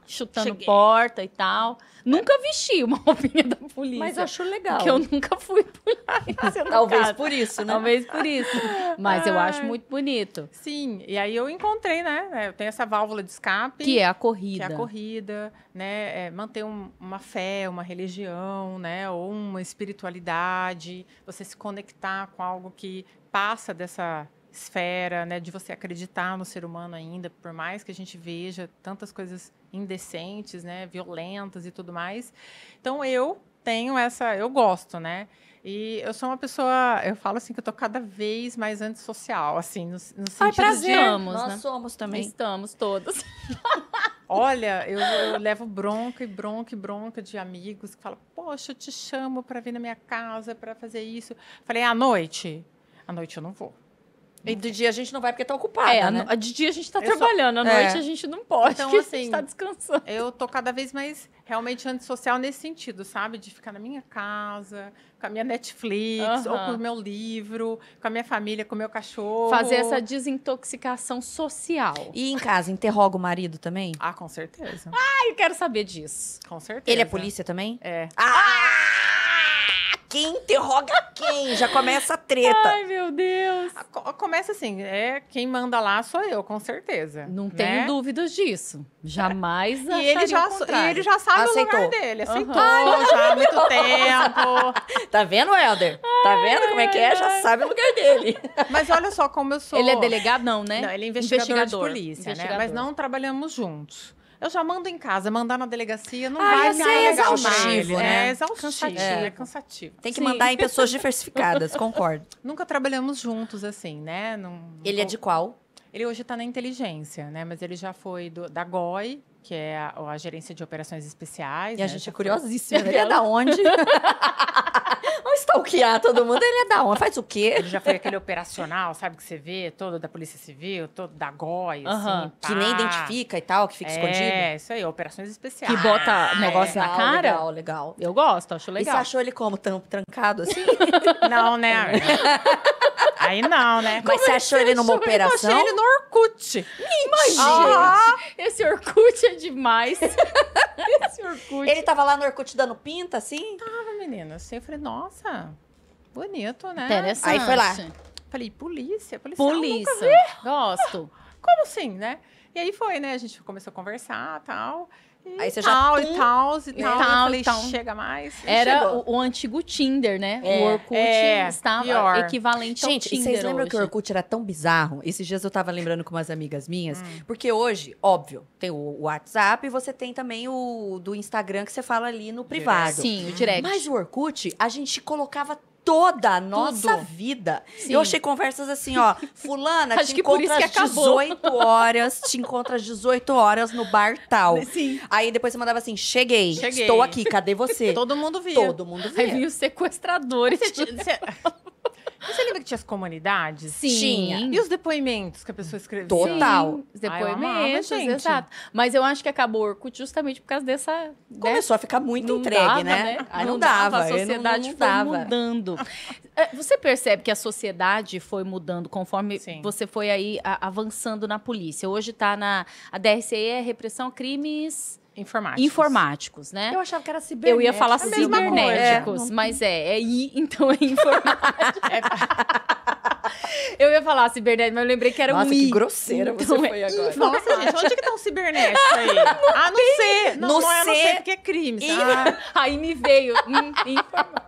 chutando Cheguei. porta e tal. Nunca vesti uma roupinha da polícia. Mas acho legal. Porque eu nunca fui polícia. Talvez caso. por isso, né? Talvez por isso. Mas eu acho muito bonito. Sim, e aí eu encontrei, né? É, eu tenho essa válvula de escape. Que é a corrida. Que é a corrida, né? É manter um, uma fé, uma religião, né? Ou uma espiritualidade. Você se conectar com algo que passa dessa esfera, né, de você acreditar no ser humano ainda, por mais que a gente veja tantas coisas indecentes, né, violentas e tudo mais. Então eu tenho essa, eu gosto, né? E eu sou uma pessoa, eu falo assim que eu tô cada vez mais antissocial, assim, no, no sentido Ai, prazer. de Nós né? somos também. Estamos todos. Olha, eu, eu, levo bronca e bronca e bronca de amigos que falam: "Poxa, eu te chamo para vir na minha casa para fazer isso". Falei: "À noite". À noite eu não vou. E de dia a gente não vai porque tá ocupada, é, né? De dia a gente tá eu é trabalhando, só... à é. noite é. a gente não pode, então, assim, a gente assim, tá descansando. Eu tô cada vez mais realmente antissocial nesse sentido, sabe? De ficar na minha casa, com a minha Netflix, ou com o meu livro, com a minha família, com o meu cachorro. Fazer essa desintoxicação social. E em casa, interroga o marido também? Ah, com certeza. Ah, eu quero saber disso. Com certeza. Ele é polícia também? É. Ah! ah! quem interroga quem. Já começa a treta. Ai, meu Deus. Começa assim, é quem manda lá sou eu, com certeza. Não né? tenho dúvidas disso. Jamais e ele já E ele já sabe aceitou. o lugar dele. Aceitou uhum. já há muito tempo. Tá vendo, Helder? Tá vendo como é que é? Já sabe o lugar dele. Mas olha só como eu sou... Ele é delegado? Não, né? Não, ele é investigador, investigador de polícia, investigador. né? Mas não trabalhamos juntos. Eu já mando em casa, mandar na delegacia não ah, vai ser é exaustivo, né? É exaustivo, cansativo. É, é cansativo. Tem que Sim. mandar em pessoas diversificadas, concordo. Nunca trabalhamos juntos assim, né? Ele é de qual? Ele hoje está na inteligência, né? Mas ele já foi do, da GOI, que é a, a, gerência de operações especiais. E né? a gente é curiosíssima. Né? Ele é da onde? Vamos stalkear todo mundo. Ele é da onde? Faz o quê? Ele já foi aquele operacional, sabe, que você vê, todo da Polícia Civil, todo da GOI, uh -huh. assim. Pá. Que nem identifica e tal, que fica é, escondido. É, isso aí, operações especiais. Que bota ah, negócio é. na cara. Legal, legal. Eu gosto, acho legal. E você achou ele como? Trancado assim? Não, né? Aí não, né? Mas você é achou ele numa operação? Eu achei ele no Orkut. Imagina! ah, esse Orkut é demais. esse Orkut. Ele tava lá no Orkut dando pinta, assim? Tava, menina. Assim, eu falei, nossa, bonito, né? Interessante. Aí foi lá. Falei, polícia, polícia. Polícia. Gosto. Como assim, né? E aí foi, né? A gente começou a conversar e tal. Aí você já tal, e tal, e né? tal, e tal, E tal. Então. chega mais. Era o, o, antigo Tinder, né? É, o Orkut é, estava pior. equivalente Gente, ao Tinder vocês lembram hoje? que o Orkut era tão bizarro? Esses dias eu tava lembrando com umas amigas minhas, hum. porque hoje, óbvio, tem o WhatsApp e você tem também o do Instagram que você fala ali no privado. Sim, o direct. Mas o Orkut, a gente colocava toda a nossa Tudo. vida. Sim. Eu achei conversas assim, ó, fulana, Acho te encontra às 18 horas, te encontra às 18 horas no bar tal. Sim. Aí depois você mandava assim, cheguei, cheguei. estou aqui, cadê você? Todo mundo viu Todo mundo viu Aí vinha os sequestradores. Você, você... Você lembra que tinha as comunidades? Sim. Tinha. E os depoimentos que a pessoa escrevia? Total. Sim. Os depoimentos, Ai, amava, exato. Mas eu acho que acabou o Orkut justamente por causa dessa... Né? Começou né? a ficar muito não entregue, dava, né? né? não, não dava, A sociedade não, foi dava. mudando. É, você percebe que a sociedade foi mudando conforme Sim. você foi aí avançando na polícia. Hoje está na... A DRCE é repressão a crimes... Informáticos. Informáticos, né? Eu achava que era cibernéticos. Eu ia falar é cibernéticos, é. mas é, é I, então é informático. eu ia falar cibernético, mas eu lembrei que era Nossa, um I. Nossa, que grosseira então você é foi agora. Nossa, gente, onde que estão tá cibernéticos aí? não ah, não sei. Não, no é, não é, não sei porque é crime. Ah. Aí me veio, hum, informático.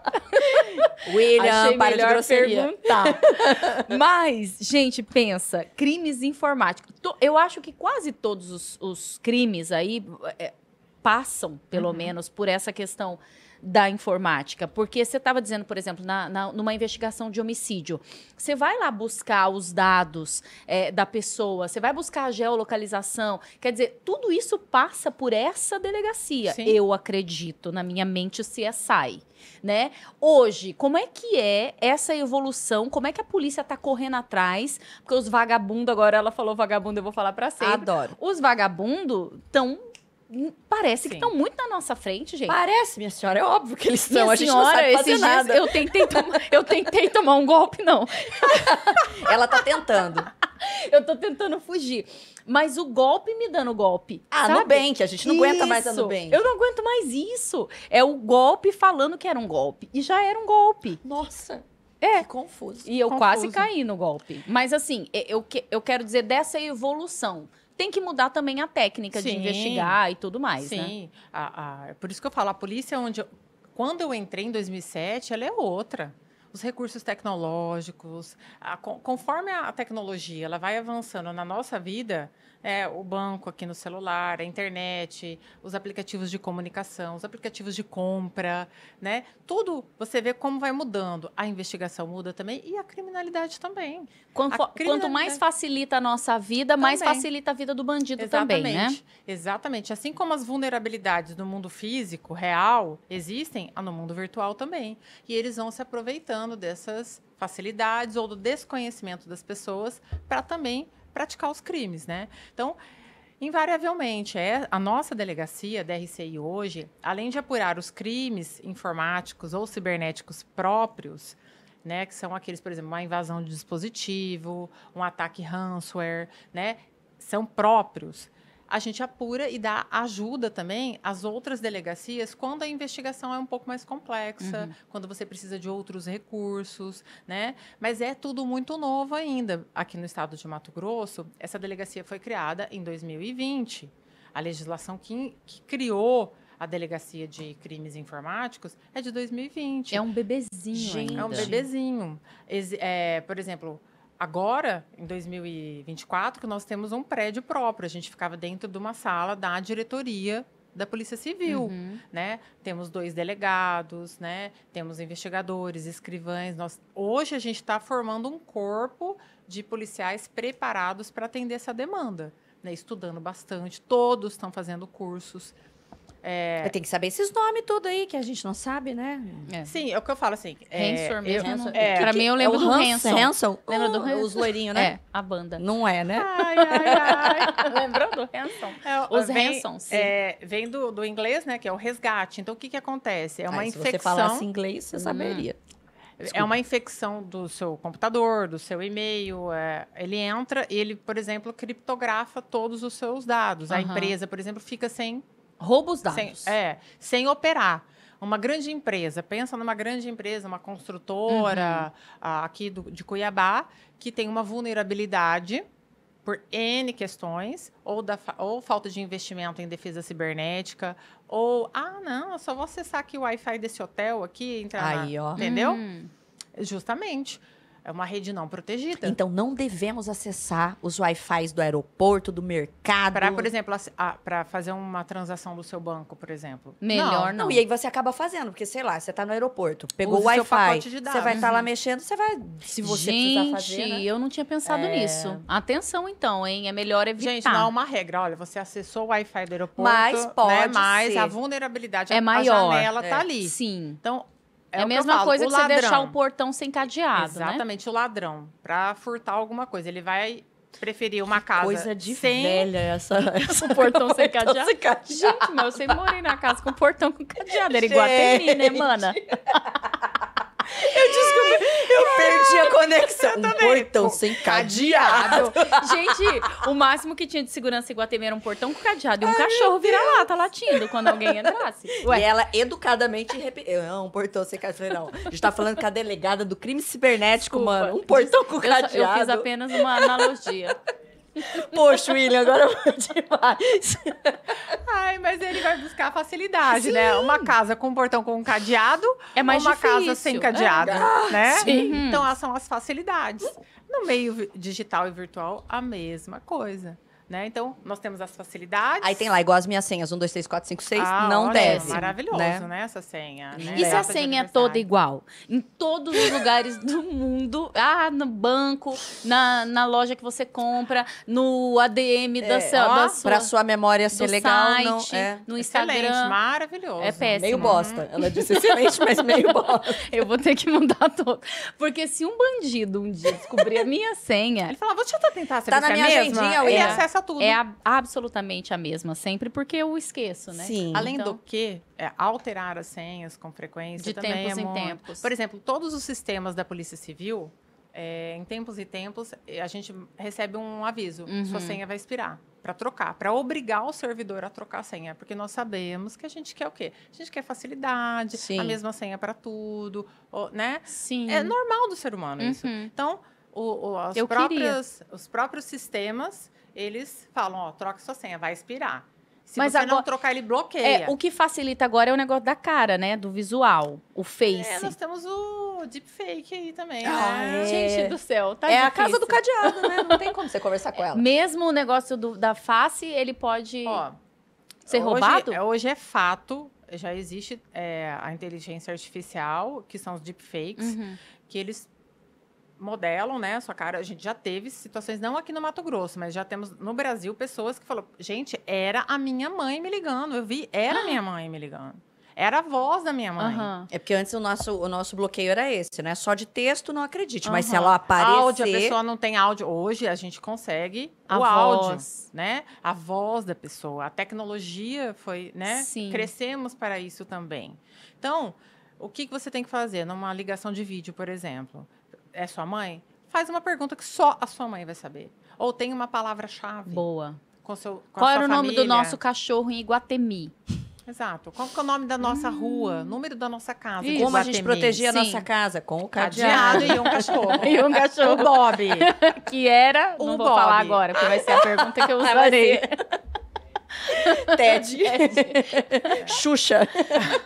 William, Achei para de grosseria. perguntar. mas, gente, pensa, crimes informáticos. Eu acho que quase todos os, os crimes aí... É, passam, pelo uhum. menos, por essa questão da informática. Porque você estava dizendo, por exemplo, na, na, numa investigação de homicídio, você vai lá buscar os dados é, da pessoa, você vai buscar a geolocalização. Quer dizer, tudo isso passa por essa delegacia. Sim. Eu acredito, na minha mente, o CSI. Né? Hoje, como é que é essa evolução? Como é que a polícia está correndo atrás? Porque os vagabundos, agora ela falou vagabundo, eu vou falar para sempre. Adoro. Os vagabundos estão parece Sim. que estão muito na nossa frente, gente. Parece, minha senhora, é óbvio que eles estão. Minha a gente senhora, não sabe fazer esses nada. Dias eu tentei, tomar, eu tentei tomar um golpe, não. Ela tá tentando. eu tô tentando fugir. Mas o golpe me dando golpe. Ah, sabe? Nubank, a gente não isso. aguenta mais a Nubank. Eu não aguento mais isso. É o golpe falando que era um golpe. E já era um golpe. Nossa. É. Que confuso. E eu confuso. quase caí no golpe. Mas assim, eu, eu quero dizer dessa evolução tem que mudar também a técnica Sim. de investigar e tudo mais, Sim. né? Sim. Por isso que eu falo, a polícia é onde... Eu, quando eu entrei em 2007, ela é outra os recursos tecnológicos, a, conforme a tecnologia ela vai avançando na nossa vida, é, o banco aqui no celular, a internet, os aplicativos de comunicação, os aplicativos de compra, né? Tudo você vê como vai mudando. A investigação muda também e a criminalidade também. Quanto, criminalidade... quanto mais facilita a nossa vida, também. mais facilita a vida do bandido Exatamente. também, né? Exatamente. Assim como as vulnerabilidades no mundo físico, real, existem, no mundo virtual também. E eles vão se aproveitando dessas facilidades ou do desconhecimento das pessoas para também praticar os crimes, né? Então, Invariavelmente, é a nossa delegacia, DRCI hoje, além de apurar os crimes informáticos ou cibernéticos próprios, né, que são aqueles, por exemplo, uma invasão de dispositivo, um ataque ransomware, né, são próprios a gente apura e dá ajuda também às outras delegacias quando a investigação é um pouco mais complexa, uhum. quando você precisa de outros recursos, né? Mas é tudo muito novo ainda. Aqui no estado de Mato Grosso, essa delegacia foi criada em 2020. A legislação que, que criou a delegacia de crimes informáticos é de 2020. É um bebezinho, gente. É um bebezinho. É, por exemplo, agora, em 2024, que nós temos um prédio próprio. A gente ficava dentro de uma sala da diretoria da Polícia Civil, uhum. né? Temos dois delegados, né? Temos investigadores, escrivães. Nós, hoje a gente está formando um corpo de policiais preparados para atender essa demanda, né? Estudando bastante, todos estão fazendo cursos. É... Tem que saber esses nomes tudo aí, que a gente não sabe, né? É. Sim, é o que eu falo assim. É, Hanson mesmo. Eu, é, é, pra mim, eu lembro é do Hanson. Hanson. Lembra do Hanson? Os loirinhos, né? É, a banda. Não é, né? Ai, ai, ai. Lembrou do Hanson? É, Os vem, é, vem do, do inglês, né? Que é o resgate. Então, o que que acontece? É uma infecção... Se você falasse inglês, você saberia. Hum. Desculpa. É uma infecção do seu computador, do seu e-mail. É, ele entra e ele, por exemplo, criptografa todos os seus dados. Uhum. A empresa, por exemplo, fica sem Rouba os dados. Sem, é, sem operar. Uma grande empresa, pensa numa grande empresa, uma construtora uhum. aqui do, de Cuiabá, que tem uma vulnerabilidade por N questões, ou, da, ou falta de investimento em defesa cibernética, ou, ah, não, eu é só vou acessar aqui o Wi-Fi desse hotel aqui, entrar Aí, ó. Entendeu? Uhum. Justamente. Justamente. É uma rede não protegida. Então, não devemos acessar os Wi-Fi do aeroporto, do mercado. Para, por exemplo, ah, para fazer uma transação do seu banco, por exemplo. Melhor não. não. E aí você acaba fazendo, porque, sei lá, você está no aeroporto, pegou o Wi-Fi, você vai estar tá lá mexendo, você vai, se você Gente, precisar fazer, né? eu não tinha pensado é... nisso. Atenção, então, hein? É melhor evitar. Gente, não é uma regra. Olha, você acessou o Wi-Fi do aeroporto, mas né, pode né? Mas ser. a vulnerabilidade, é maior. a janela tá é. tá ali. Sim. Então, é, a é mesma falo, coisa que ladrão. você deixar o portão sem cadeado, né? Exatamente, né? o ladrão. Para furtar alguma coisa. Ele vai preferir uma casa coisa de sem... velha essa, essa portão, sem cadeado. sem cadeado. Gente, mas eu sempre morei na casa com portão com cadeado. Era mim, né, mana? Eu descobri. Eu perdi a conexão. Um portão sem cadeado. Gente, o máximo que tinha de segurança em Guatemala era um portão com cadeado e um Ai, cachorro vira tá latindo quando alguém entrasse. Ué. E ela educadamente repetiu. Não, um portão sem cadeado. Não. A gente tá falando com a delegada do crime cibernético, Desculpa. mano. Um portão com cadeado. eu fiz apenas uma analogia. Poxa, William, agora vou demais. Ai, mas ele vai buscar facilidade, né? sim. né? Uma casa com um portão com um cadeado é mais uma difícil. casa sem cadeado, ah, né? Sim. Então, essas são as facilidades. No meio digital e virtual, a mesma coisa. Né? Então, nós temos as facilidades. Aí tem lá, igual as minhas senhas, 1, 2, 3, 4, 5, 6, ah, não olha, desce. Né? Maravilhoso, né? né? Essa senha. Né? E se a senha é toda igual? Em todos os lugares do mundo, ah, no banco, na, na loja que você compra, no ADM é, da, ó, da sua... Pra sua memória ser legal, site, não, é. no Instagram. Excelente, maravilhoso. É péssimo. Meio bosta. Ela disse excelente, assim, mas meio bosta. Eu vou ter que mudar todo. Porque se um bandido um dia descobrir a minha senha... Ele fala, vou deixa tentar, você tá, tá na é minha mesma? agendinha, Ele é. Troca tá tudo. É a, absolutamente a mesma sempre, porque eu esqueço, né? Sim. Além então, do que, é, alterar as senhas com frequência de também tempos é em muito... tempos. Por exemplo, todos os sistemas da Polícia Civil, é, em tempos e tempos, é, a gente recebe um aviso: uhum. sua senha vai expirar para trocar, para obrigar o servidor a trocar a senha, porque nós sabemos que a gente quer o quê? A gente quer facilidade, Sim. a mesma senha para tudo, né? Sim. É normal do ser humano uhum. isso. Então, o, o, as próprias, os próprios sistemas eles falam, ó, troca sua senha, vai expirar. Se Mas você agora, não trocar, ele bloqueia. É, o que facilita agora é o negócio da cara, né? Do visual, o face. É, nós temos o deepfake aí também. Ah, né? é. Gente do céu, tá É difícil. a casa do cadeado, né? Não tem como você conversar com é. ela. Mesmo o negócio do, da face, ele pode Ó, ser hoje, roubado? É, hoje é fato, já existe é, a inteligência artificial, que são os deepfakes, uhum. que eles modelam, né? Sua cara, a gente já teve situações, não aqui no Mato Grosso, mas já temos no Brasil pessoas que falam, gente, era a minha mãe me ligando. Eu vi, era ah. minha mãe me ligando. Era a voz da minha mãe. Uhum. É porque antes o nosso, o nosso bloqueio era esse, né? Só de texto, não acredite. Uhum. Mas se ela aparecer... Áudio, a pessoa não tem áudio. Hoje a gente consegue a o voz. áudio, né? A voz da pessoa. A tecnologia foi, né? Sim. Crescemos para isso também. Então, o que, que você tem que fazer numa ligação de vídeo, por exemplo? é sua mãe, faz uma pergunta que só a sua mãe vai saber. Ou tem uma palavra-chave. Boa. Com seu, com Qual era o nome do nosso cachorro em Iguatemi? Exato. Qual que é o nome da nossa hum. rua? Número da nossa casa? Isso. Como a gente protegia Sim. a nossa casa? Com o cadeado. cadeado e um cachorro. e um cachorro. O Bob. que era, o não vou Bob. falar agora, porque vai ser a pergunta que eu usarei. Ted. Ted. Xuxa.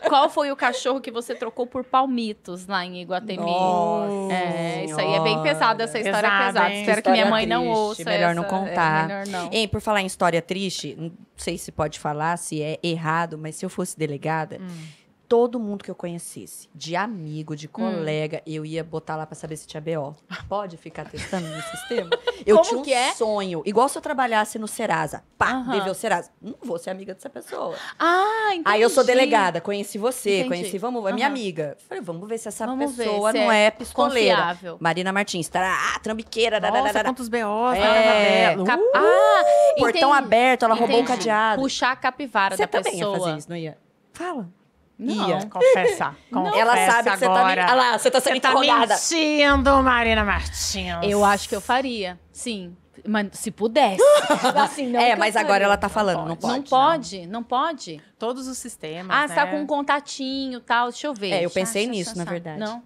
Qual foi o cachorro que você trocou por palmitos lá em Iguatemi? Nossa, é, isso aí é bem pesado, essa história pesada. É pesada. Hein? Espero história que minha mãe triste, não ouça. Melhor essa, não é, contar. É melhor não. Ei, por falar em história triste, não sei se pode falar, se é errado, mas se eu fosse delegada. Hum todo mundo que eu conhecesse, de amigo, de hum. colega, hum. eu ia botar lá para saber se tinha BO. Pode ficar testando no sistema? Eu Como tinha um é? sonho, igual se eu trabalhasse no Serasa. Pá, uhum. deveu Serasa. Não vou ser amiga dessa pessoa. Ah, entendi. Aí eu sou delegada, conheci você, entendi. conheci, vamos, uhum. minha amiga. Falei, vamos ver se essa vamos pessoa se não é, é pistoleira. Confiável. Marina Martins, tará, trambiqueira, Nossa, dararara. quantos BOs, é. Uh, ah, portão entendi. aberto, ela entendi. roubou o um cadeado. Puxar a capivara você da pessoa. Você também ia fazer isso, não ia? Fala. Não. Ia, confessa. confessa ela sabe que você agora. tá, me... lá, você tá sendo você tá mentindo, Marina Martins. Eu acho que eu faria, sim. Mas se pudesse. assim, é, mas agora ela tá falando, não pode. Não pode, não, não pode. Todos os sistemas. Ah, né? você tá né? com um contatinho e tal, deixa eu ver. É, eu pensei ah, nisso, na verdade. Não.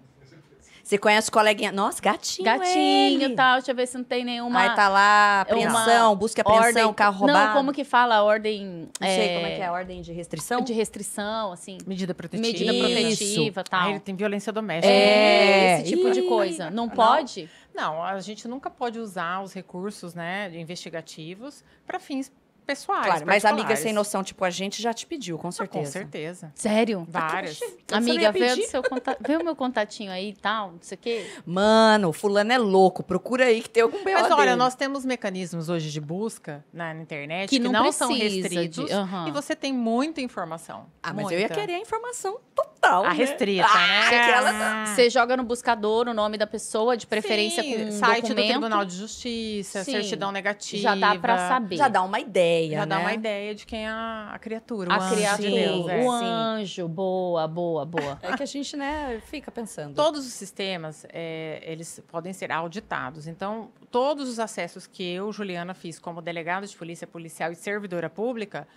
Você conhece coleguinha. Nossa, gatinho. Gatinho e tal. Deixa eu ver se não tem nenhuma. Aí tá lá, apreensão, busca apreensão, ordem, carro roubado. Não, como que fala? Ordem. Não é... sei como é que é a é, ordem de restrição. De restrição, assim. Medida protetiva. Medida protetiva tal. Aí ele tem violência doméstica. É, é. esse tipo Ih. de coisa. Não, não pode? Não, a gente nunca pode usar os recursos né, investigativos para fins pessoais. Claro, mas amiga sem noção, tipo, a gente já te pediu, com certeza. Ah, com certeza. Sério? Tá Várias. Amiga, vê o, seu conta... vê o meu contatinho aí e tal, não sei o quê. Mano, fulano é louco, procura aí que tem algum B.O. Mas olha, nós temos mecanismos hoje de busca na internet que, que não, não são restritos. De... Uhum. E você tem muita informação. Ah, muita. mas eu ia querer a informação total. A né? restrita, ah, né? Você joga no buscador o nome da pessoa, de preferência Sim, com um site documento. do Tribunal de Justiça, Sim. certidão negativa. Já dá pra saber. Já dá uma ideia ideia. Já né? dá uma né? ideia de quem é a, a criatura. O a anjo criatura, de Deus, é. o anjo. Boa, boa, boa. É que a gente, né, fica pensando. Todos os sistemas, é, eles podem ser auditados. Então, todos os acessos que eu, Juliana, fiz como delegada de polícia policial e servidora pública,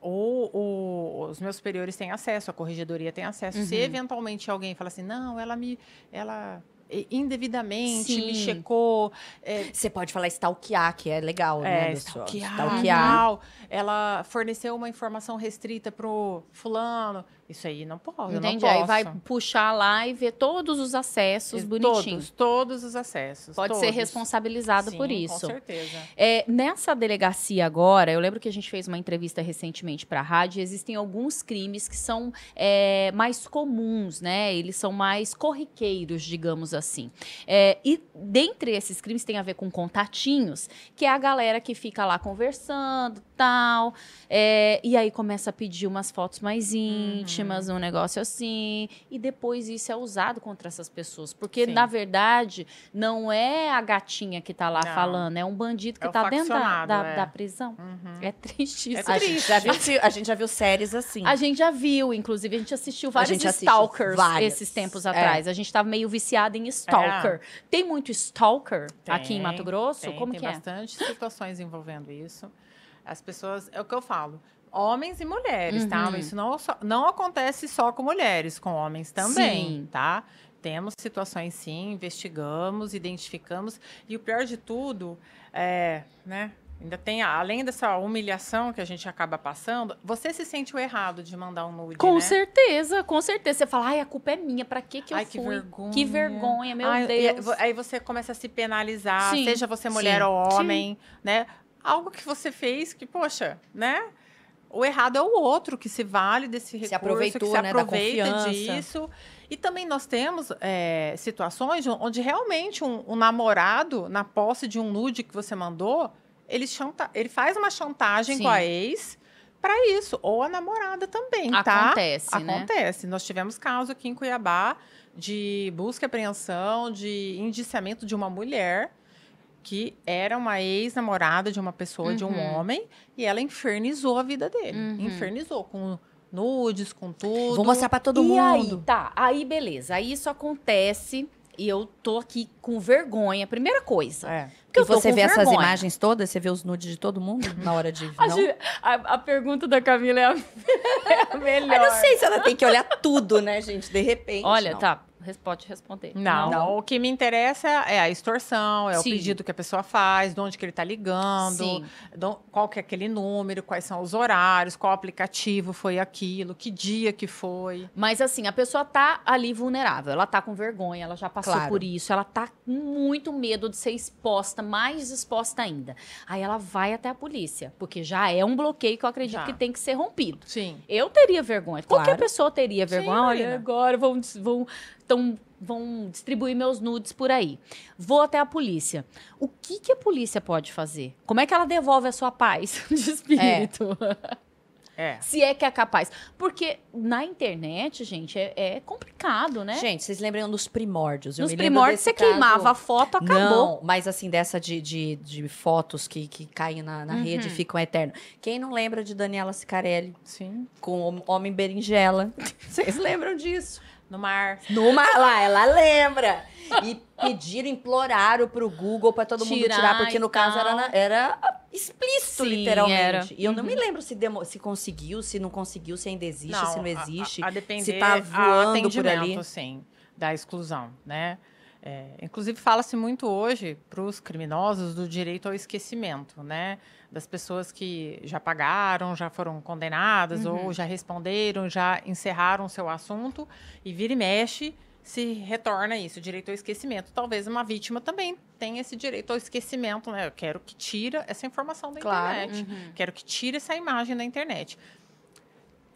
ou, os meus superiores têm acesso, a corregedoria tem acesso. Uhum. Se eventualmente alguém fala assim, não, ela me, ela indevidamente, Sim. me checou. É... Você pode falar stalkear, que é legal, é, né? Stalkear. stalkear. Ela forneceu uma informação restrita pro fulano. Isso aí não pode. Entendi. Não aí vai puxar lá e ver todos os acessos bonitinhos. Todos, todos os acessos. Pode todos. ser responsabilizado Sim, por isso. Com certeza. É, nessa delegacia agora, eu lembro que a gente fez uma entrevista recentemente para a rádio. Existem alguns crimes que são é, mais comuns, né? Eles são mais corriqueiros, digamos assim. É, e dentre esses crimes tem a ver com contatinhos, que é a galera que fica lá conversando, tal, é, e aí começa a pedir umas fotos mais uhum. íntimas. Uhum vítimas, um negócio assim. E depois isso é usado contra essas pessoas. Porque, Sim. na verdade, não é a gatinha que está lá não. falando, é um bandido é que está dentro da, da, é. da prisão. Uhum. É tristíssimo. É triste. a, gente já viu, a gente já viu séries assim. A gente já viu, inclusive, a gente assistiu vários gente stalkers várias. esses tempos é. atrás. A gente estava meio viciado em stalker. É. Tem muito stalker tem, aqui em Mato Grosso? Tem, Como tem que é? Tem bastante situações envolvendo isso. As pessoas, é o que eu falo, homens e mulheres, tá? uhum. tá? Isso não, não acontece só com mulheres, com homens também, sim. tá? Temos situações sim, investigamos, identificamos. E o pior de tudo é, né? Ainda tem, além dessa humilhação que a gente acaba passando, você se sente o errado de mandar um nude, Com né? certeza, com certeza. Você fala, ai, a culpa é minha, pra que que eu ai, fui? que vergonha. Que vergonha, meu ai, é, Deus. aí você começa a se penalizar, sim, seja você mulher sim, ou homem, sim. né? Algo que você fez que, poxa, né? O errado é o outro que se vale desse recurso, se aproveitou, que se né, aproveita disso. E também nós temos é, situações onde realmente um, um, namorado, na posse de um nude que você mandou, ele, chanta, ele faz uma chantagem Sim. com a ex para isso. Ou a namorada também, Acontece, tá? Acontece, né? Acontece. Nós tivemos caso aqui em Cuiabá de busca e apreensão, de indiciamento de uma mulher que era uma ex-namorada de uma pessoa, uhum. de um uhum. homem, e ela infernizou a vida dele. Uhum. Infernizou com nudes, com tudo. Vou mostrar pra todo e mundo. E aí, tá. Aí, beleza. Aí isso acontece e eu tô aqui com vergonha. Primeira coisa. É. Porque e você vê vergonha. essas imagens todas? Você vê os nudes de todo mundo na hora de. não. a, a, pergunta da Camila é a, é a melhor. Eu não sei se ela tem que olhar tudo, né, gente? De repente. Olha, não. tá pode responder. Não, não, o que me interessa é a extorsão, é Sim. o pedido que a pessoa faz, de onde que ele está ligando, Sim. qual que é aquele número, quais são os horários, qual aplicativo foi aquilo, que dia que foi. Mas assim, a pessoa está ali vulnerável, ela está com vergonha, ela já passou claro. por isso, ela está com muito medo de ser exposta, mais exposta ainda. Aí ela vai até a polícia, porque já é um bloqueio que eu acredito já. que tem que ser rompido. Sim. Eu teria vergonha, claro. qualquer pessoa teria vergonha. Sim, Olha, é. agora vão, vão tão, vão distribuir meus nudes por aí. Vou até a polícia. O que, que a polícia pode fazer? Como é que ela devolve a sua paz de espírito? É. é. Se é que é capaz. Porque na internet, gente, é, é complicado, né? Gente, vocês lembram dos primórdios? Eu Nos primórdios você caso... queimava a foto, acabou. Não, mas assim, dessa de, de, de fotos que, que caem na, na uhum. rede e uhum. ficam eterno. Quem não lembra de Daniela Sicarelli? Sim. Com o Homem Berinjela. vocês lembram disso? No mar. No mar lá, ela lembra. E pediram, imploraram pro Google para todo Tirar, mundo tirar, porque no caso era, era explícito, Sim, literalmente. Era. E eu uhum. não me uhum. lembro se, demo, se conseguiu, se não conseguiu, se ainda existe, não, se não existe. A, a, depender, se tá é voando por ali. Sim, da exclusão, né? É, inclusive, fala-se muito hoje para os criminosos do direito ao esquecimento, né? das pessoas que já pagaram, já foram condenadas uhum. ou já responderam, já encerraram seu assunto e vira e mexe se retorna isso, direito ao esquecimento. Talvez uma vítima também tenha esse direito ao esquecimento, né? Eu quero que tira essa informação da claro, internet, uhum. quero que tire essa imagem da internet.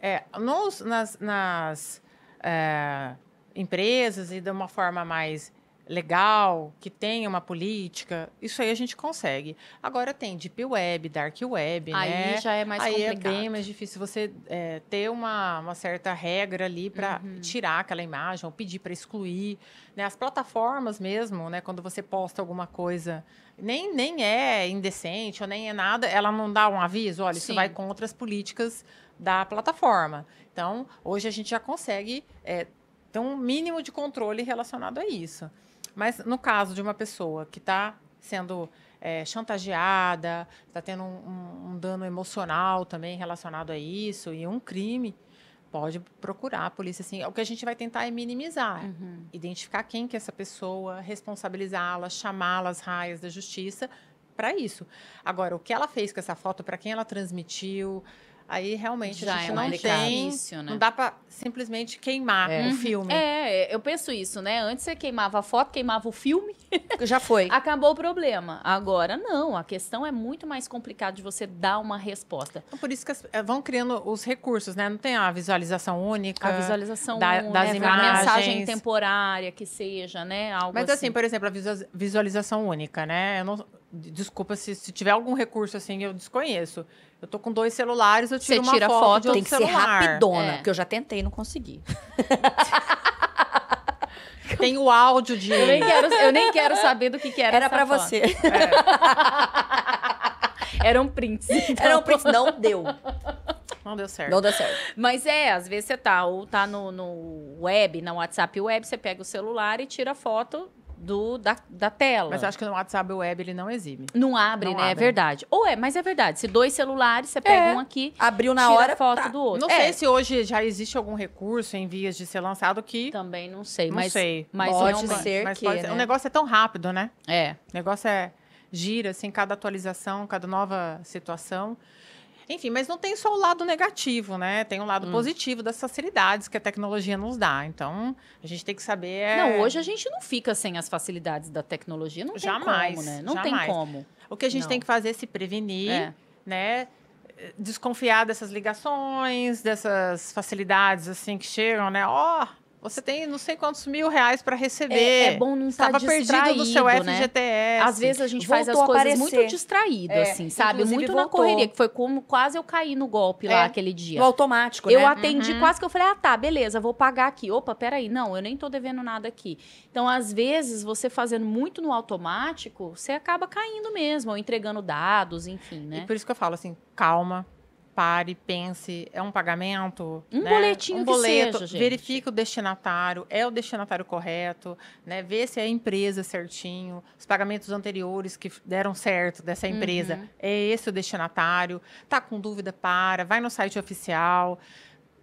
É, nos, nas, nas é, empresas e de uma forma mais legal, que tenha uma política, isso aí a gente consegue. Agora tem Deep Web, Dark Web, né? aí né? já é mais aí complicado. é bem mais difícil você é, ter uma, uma certa regra ali para uhum. tirar aquela imagem ou pedir para excluir. Né? As plataformas mesmo, né? Quando você posta alguma coisa, nem, nem é indecente ou nem é nada, ela não dá um aviso, olha, Sim. isso vai contra as políticas da plataforma. Então, hoje a gente já consegue é, ter um mínimo de controle relacionado a isso. Mas no caso de uma pessoa que está sendo é, chantageada, está tendo um, um, um, dano emocional também relacionado a isso e um crime, pode procurar a polícia. Assim, o que a gente vai tentar é minimizar, uhum. identificar quem que é essa pessoa, responsabilizá-la, chamá-la às raias da justiça para isso. Agora, o que ela fez com essa foto, para quem ela transmitiu, aí realmente já a gente é não tem, né? não dá para simplesmente queimar é. o filme. É, eu penso isso, né? Antes você queimava a foto, queimava o filme, já foi. Acabou o problema. Agora não, a questão é muito mais complicada de você dar uma resposta. Então, por isso que as, eh, vão criando os recursos, né? Não tem a visualização única. A visualização da, única, das né? imagens, a mensagem temporária que seja, né? Algo Mas assim. assim, por exemplo, a visualização única, né? Eu não Desculpa se, se tiver algum recurso assim, eu desconheço. Eu tô com dois celulares, eu tiro Você tira uma foto, foto de outro tem que celular. ser rapidona, é. porque eu já tentei e não consegui. tem o áudio de. Eu nem quero, eu nem quero saber do que, que era. Era para você. É. Era um print. Então. Era um print. Não deu. Não deu certo. Não deu certo. Mas é, às vezes você tá, ou tá no, no web, na WhatsApp web, você pega o celular e tira foto do, da, da tela. Mas eu acho que no WhatsApp web ele não exibe. Não abre, não né? É abre. É verdade. Ou é, mas é verdade. Se dois celulares, você pega é. um aqui, abriu na hora, foto tá. do outro. Não é. sei se hoje já existe algum recurso em vias de ser lançado que também não sei, não mas sei. mas pode não, ser mas que, pode né? ser. Né? o negócio é tão rápido, né? É. O negócio é gira assim cada atualização, cada nova situação. Enfim, mas não tem só o lado negativo, né? Tem o um lado hum. positivo das facilidades que a tecnologia nos dá. Então, a gente tem que saber. É... Não, hoje a gente não fica sem as facilidades da tecnologia. Não jamais, tem como, né? Não jamais. tem como. O que a gente não. tem que fazer é se prevenir, é. né? Desconfiar dessas ligações, dessas facilidades assim que chegam, né? Ó, oh, você tem não sei quantos mil reais para receber. É, é, bom não estar tá Estava perdido do seu FGTS. Né? Às vezes a gente Voltou faz as coisas muito distraído, é, assim, sabe? Muito voltou. na correria, que foi como quase eu caí no golpe lá é, aquele dia. No automático, né? Eu atendi uhum. quase que eu falei, ah, tá, beleza, vou pagar aqui. Opa, peraí, não, eu nem tô devendo nada aqui. Então, às vezes, você fazendo muito no automático, você acaba caindo mesmo, ou entregando dados, enfim, né? E por isso que eu falo assim, calma, pare, pense, é um pagamento? Um né? boletim um boleto, seja, Verifique o destinatário, é o destinatário correto, né? Vê se é a empresa certinho, os pagamentos anteriores que deram certo dessa empresa, uhum. é esse o destinatário? Tá com dúvida, para, vai no site oficial.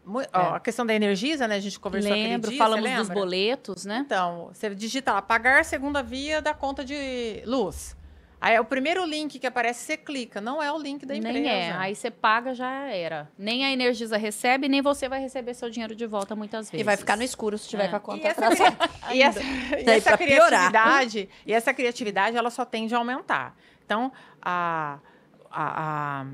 Ó, é. a questão da energia né? A gente conversou Lembro, dia, falamos dos boletos, né? Então, você digita lá, pagar segunda via da conta de luz. Aí é o primeiro link que aparece, você clica, não é o link da empresa. Nem é, aí você paga, já era. Nem a Energisa recebe, nem você vai receber seu dinheiro de volta muitas vezes. E vai ficar no escuro se tiver é. com a conta e essa, e essa, e tá essa criatividade, e essa criatividade, ela só tende a aumentar. Então, a, a, a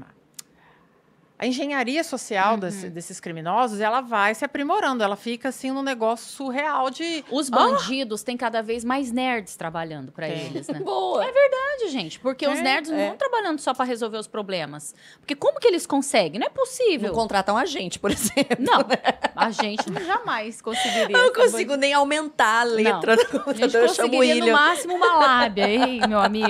a engenharia social uhum. desses criminosos, ela vai se aprimorando, ela fica assim num negócio surreal de os ah! bandidos oh! têm cada vez mais nerds trabalhando para eles, né? Boa. É verdade, gente, porque é, os nerds é. não estão trabalhando só para resolver os problemas. Porque como que eles conseguem? Não é possível. Não contratam a gente, por exemplo. Não. Né? A gente jamais conseguiria. Eu não consigo nem aumentar a letra não. do computador, a gente conseguiria no máximo uma lábia, hein, meu amigo.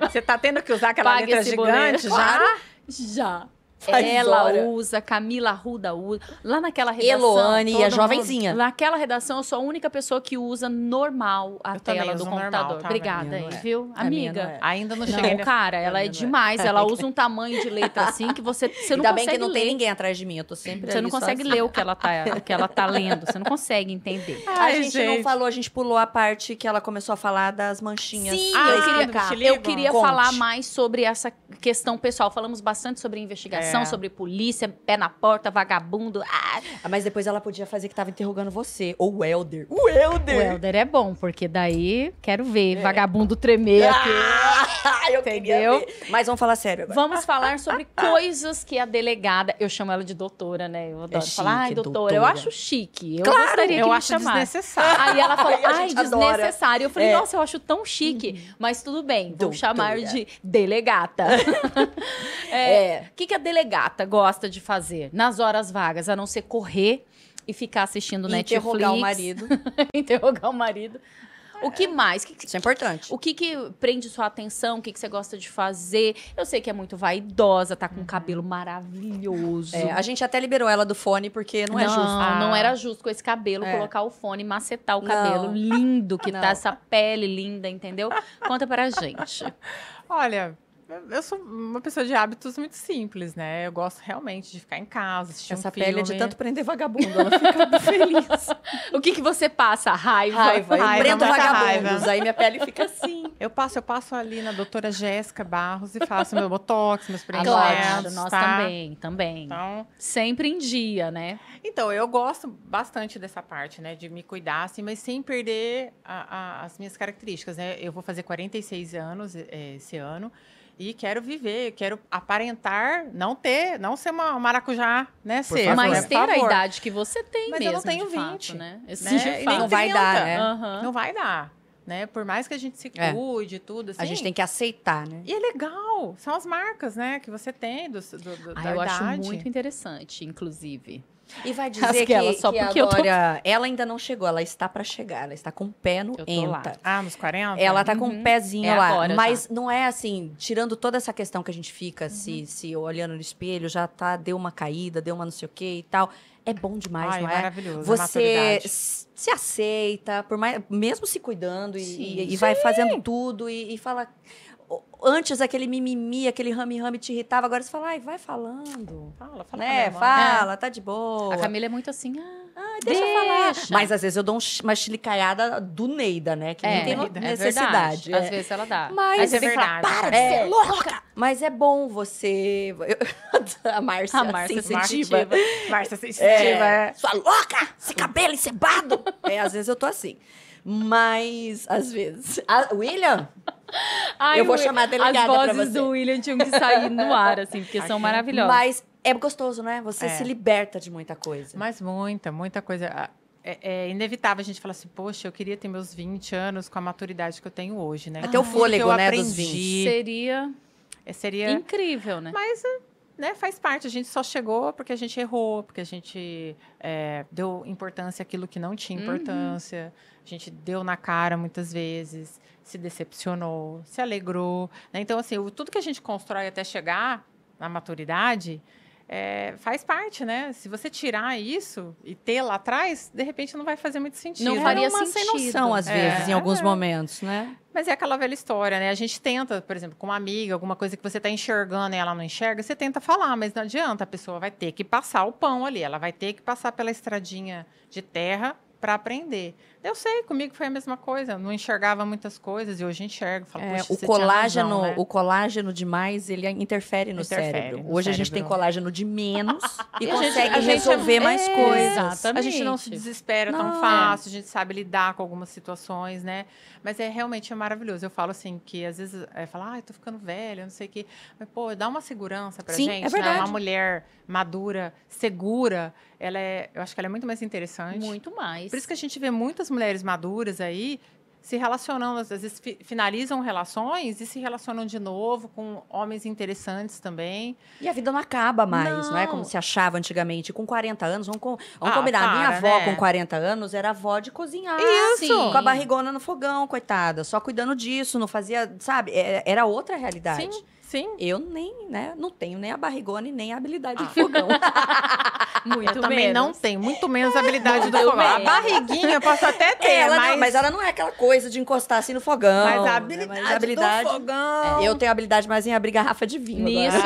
Você tá tendo que usar aquela Pague letra gigante já? Já. Ela hora. usa, Camila Ruda usa. Lá naquela redação. Eloane, a jovenzinha. Mundo, naquela redação, eu sou a única pessoa que usa normal a eu tela do computador. Normal, tá? Obrigada aí, é. viu? Amiga. é. Ainda não cheguei. Não, cara, ela é demais. Ela usa um tamanho de letra assim que você, você não consegue. Ainda bem que não ler. tem ninguém atrás de mim, eu tô sempre. Você não consegue assim. ler o que ela tá, o que ela tá lendo. Você não consegue entender. Ai, a gente, gente, não falou, a gente pulou a parte que ela começou a falar das manchinhas. Sim, ah, eu queria, eu queria falar mais sobre essa questão pessoal. Falamos bastante sobre investigação é. sobre polícia, pé na porta, vagabundo. Ah. Mas depois ela podia fazer que tava interrogando você. Ou o Helder. O Helder! O Helder é bom, porque daí quero ver. É. Vagabundo tremer ah, aqui. Ah, eu entendeu? Mas vamos falar sério agora. Vamos falar sobre coisas que a delegada. Eu chamo ela de doutora, né? Eu adoro é chique, falar, ai, doutora, doutora, eu acho chique. Eu claro, gostaria que eu me acho chamasse. desnecessário. Aí ela falou, ai, desnecessário. Eu falei, é. nossa, eu acho tão chique. Uhum. Mas tudo bem, vou doutora. chamar de delegata. O é, é. que, que a delegada regata gosta de fazer nas horas vagas, a não ser correr e ficar assistindo e Netflix? Interrogar o marido. interrogar o marido. O que é. mais? Que, Isso é importante. O que, que prende sua atenção? O que, que você gosta de fazer? Eu sei que é muito vaidosa, tá com um uhum. cabelo maravilhoso. É, a gente até liberou ela do fone, porque não, é não é justo. Ah. Não era justo com esse cabelo é. colocar o fone, macetar o cabelo não. lindo que tá, não. tá, essa pele linda, entendeu? Conta pra gente. Olha, eu sou uma pessoa de hábitos muito simples, né? Eu gosto realmente de ficar em casa, assistir Essa um filme. Essa pele é de tanto prender vagabundo, ela fica feliz. o que que você passa? Raiva. Raiva. raiva eu prendo vagabundos, raiva. aí minha pele fica assim. Eu passo, eu passo ali na doutora Jéssica Barros e faço meu botox, meus preenchimentos, Claro, nós tá? também, também. Então, sempre em dia, né? Então, eu gosto bastante dessa parte, né? De me cuidar, assim, mas sem perder a, a, as minhas características, né? Eu vou fazer 46 anos é, esse ano e quero viver, quero aparentar, não ter, não ser uma maracujá, né, ser. Né, Mas né, ter a idade que você tem Mas mesmo, eu não tenho 20, fato, né? né? É não vai dar, né? Uhum. Não vai dar. Né? Por mais que a gente se é. cuide é. tudo, assim. A gente assim. tem que aceitar, né? E é legal. São as marcas, né? Que você tem do, do, do ah, da eu idade. acho muito interessante, inclusive. E vai dizer que, ela, só que porque a Dória, tô... ela ainda não chegou, ela está para chegar, ela está com o pé no enta. Ah, nos 40? Ela está com o uhum. pezinho é lá, agora, mas já. não é assim, tirando toda essa questão que a gente fica uhum. se, se olhando no espelho, já tá deu uma caída, deu uma não sei o que e tal. É bom demais, Ai, não é? é? Maravilhoso. É Você se aceita, por mais, mesmo se cuidando e, sim, e, e sim. vai fazendo tudo e, e fala, antes aquele mimimi, aquele rame-rame te irritava, agora você fala, ai, vai falando. Fala, fala. Né? Fala, é. tá de boa. A Camila é muito assim, ah, deixa, deixa, falar. Mas às vezes eu dou uma chilicaiada do Neida, né? Que é, não tem Neida. É necessidade. É às vezes ela dá. Mas, Mas é verdade. Fala, para é. de ser é louca! Mas é bom você... a Márcia a sensitiva. Márcia é. sensitiva, é. Sua louca! Esse cabelo encebado! é, às vezes eu tô assim. Mas, às vezes. A, William? Ai, eu vou Will... chamar a delegada As vozes do William tinham que sair no ar, assim, porque são maravilhosas. Mas é gostoso, né? Você é. se liberta de muita coisa. Mas muita, muita coisa. É, é, inevitável a gente falar assim, poxa, eu queria ter meus 20 anos com a maturidade que eu tenho hoje, né? Até ah, o fôlego, eu né, aprendi, Seria... É, seria... Incrível, né? Mas eh, né, faz parte. A gente só chegou porque a gente errou, porque a gente é, deu importância àquilo que não tinha uhum. importância. Uhum. A gente deu na cara muitas vezes, se decepcionou, se alegrou. Né? Então, assim, tudo que a gente constrói até chegar na maturidade é, faz parte, né? Se você tirar isso e ter lá atrás, de repente não vai fazer muito sentido. Não é faria uma sentido. sem noção, às é. vezes, é, em alguns é. momentos, né? Mas é aquela velha história, né? A gente tenta, por exemplo, com uma amiga, alguma coisa que você está enxergando e ela não enxerga, você tenta falar, mas não adianta, a pessoa vai ter que passar o pão ali, ela vai ter que passar pela estradinha de terra para aprender. Eu sei, comigo foi a mesma coisa. Eu não enxergava muitas coisas e hoje enxergo. Falo, é, o colágeno, razão, né? o colágeno demais, ele interfere no interfere cérebro. No hoje cérebro. a gente tem colágeno de menos e, e consegue gente, é resolver é, mais coisas. Exatamente. A gente não se desespera não, tão fácil, a gente sabe lidar com algumas situações, né? Mas é realmente é maravilhoso. Eu falo assim que às vezes é falar, ah, tô ficando velha, não sei o quê. Mas pô, dá uma segurança pra Sim, é gente, é verdade. Né? Uma mulher madura, segura, ela é, eu acho que ela é muito mais interessante. Muito mais. Por isso que a gente vê muitas mulheres maduras aí se relacionando, às vezes finalizam relações e se relacionam de novo com homens interessantes também. E a vida não acaba mais, não, não é como se achava antigamente. Com 40 anos, vamos, com, vamos ah, combinar. Para, Minha avó né? com 40 anos era avó de cozinhar. Isso! Sim. Com a barrigona no fogão, coitada. Só cuidando disso, não fazia, sabe? É, era outra realidade. Sim. Sim. Eu nem, né, não tenho nem a barrigona e nem a habilidade ah. de fogão. muito eu menos. também não tenho, muito menos a habilidade do fogão. Menos. A barriguinha eu posso até é, ter, ela mas... Não, mas ela não é aquela coisa de encostar assim no fogão. Mas a né, habilidade, mas a habilidade do fogão... É, eu tenho habilidade mais em abrir garrafa de vinho Nisso,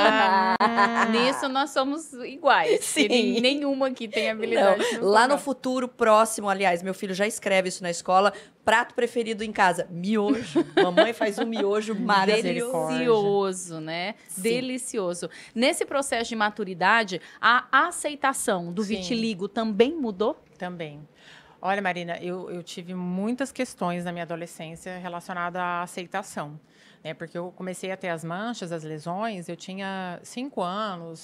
nisso nós somos iguais. Sim. Nenhuma aqui tem habilidade. Não. Lá no futuro próximo, aliás, meu filho já escreve isso na escola, prato preferido em casa? Miojo. Mamãe faz um miojo delicioso, né? Sim. Delicioso. Nesse processo de maturidade, a aceitação do Sim. vitiligo também mudou? Também. Olha, Marina, eu, eu tive muitas questões na minha adolescência relacionada à aceitação né? Porque eu comecei a ter as manchas, as lesões, eu tinha cinco anos,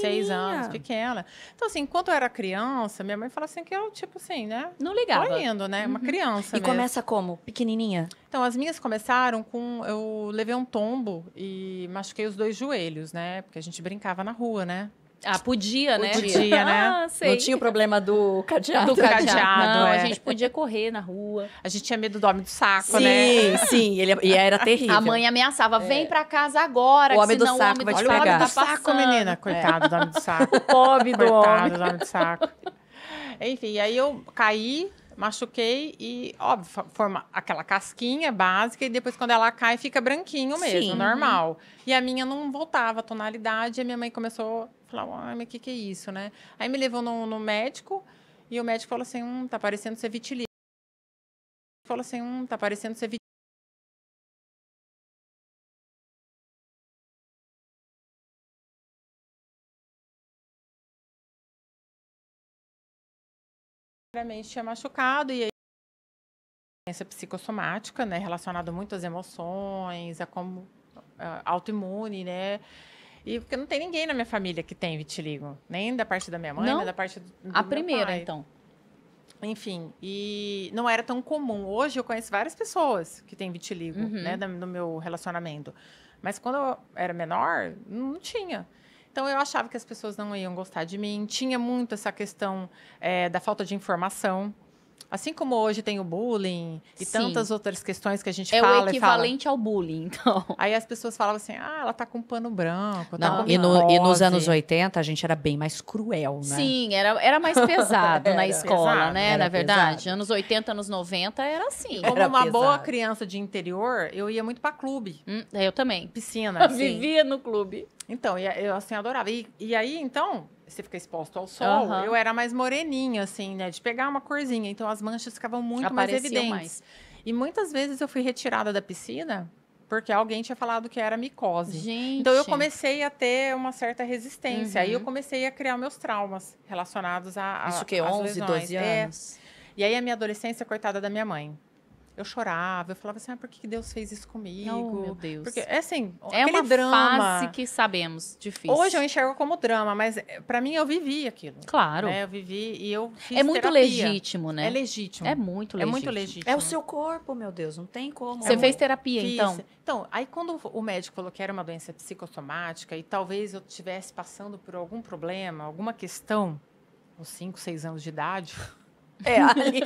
seis anos, pequena. Então, assim, enquanto eu era criança, minha mãe falava assim que eu, tipo assim, né? Não ligava. Tô indo, né? Uhum. Uma criança E mesmo. começa como? Pequenininha? Então, as minhas começaram com... Eu levei um tombo e machuquei os dois joelhos, né? Porque a gente brincava na rua, né? Ah, podia, né? Podia, né? Ah, não tinha o problema do cadeado. Do né? cadeado, não, é. a gente podia correr na rua. A gente tinha medo do homem do saco, sim, né? Sim, sim, ele e era terrível. A mãe ameaçava, é. vem é. pra casa agora, o homem do saco homem vai te pegar. Tá do saco, menina, coitado é. do homem do saco. O Pobre do homem. Coitado do homem do saco. Enfim, aí eu caí, machuquei e, óbvio, forma aquela casquinha básica e depois quando ela cai fica branquinho mesmo, Sim. normal. E a minha não voltava a tonalidade e a minha mãe começou falava, ai, mas o que, que é isso, né? Aí me levou no, no médico e o médico falou assim, hum, tá parecendo ser vitiligo. Falou assim, hum, tá parecendo ser vitiligo. Primeiramente tinha machucado e aí doença psicossomática, né, relacionada muito às emoções, a como autoimune, né? E porque não tem ninguém na minha família que tem vitiligo. Nem da parte da minha mãe, nem da parte do, do A primeira, pai. então. Enfim, e não era tão comum. Hoje eu conheço várias pessoas que têm vitiligo, uhum. né, no meu relacionamento. Mas quando eu era menor, não tinha. Então eu achava que as pessoas não iam gostar de mim. Tinha muito essa questão é, da falta de informação. Assim como hoje tem o bullying e Sim. tantas outras questões que a gente é fala. É o equivalente ao bullying, então. Aí as pessoas falavam assim: ah, ela tá com pano branco. Tá Não, tá com e, no, e, nos anos 80 a gente era bem mais cruel, né? Sim, era, era mais pesado era, na escola, pesado, né? Na verdade. Pesado. Anos 80, anos 90 era assim. Como uma pesado. boa criança de interior, eu ia muito para clube. Hum, eu também. Piscina. Assim. Vivia no clube. Então, eu assim adorava. E, e aí, então, você fica exposto ao sol, uhum. eu era mais moreninha, assim, né? De pegar uma corzinha. Então as manchas ficavam muito Apareciam mais evidentes. Mais. E muitas vezes eu fui retirada da piscina porque alguém tinha falado que era micose. Gente. Então eu comecei a ter uma certa resistência. Uhum. Aí eu uhum. comecei a criar meus traumas relacionados a. a Isso que é 11, 12 anos. É. E aí a minha adolescência, coitada da minha mãe. Eu chorava, eu falava assim, ah, por que Deus fez isso comigo? Oh, meu Deus. Porque, é assim, é uma drama, fase que sabemos, difícil. Hoje eu enxergo como drama, mas eh, para mim eu vivi aquilo. Claro. Né? Eu vivi e eu fiz É muito terapia. legítimo, né? É legítimo. É muito legítimo. É muito legítimo. É o seu corpo, meu Deus, não tem como. Você é fez terapia, fiz. então? Então, aí quando o médico falou que era uma doença psicossomática e talvez eu estivesse passando por algum problema, alguma questão, uns 5, 6 anos de idade... É Ali.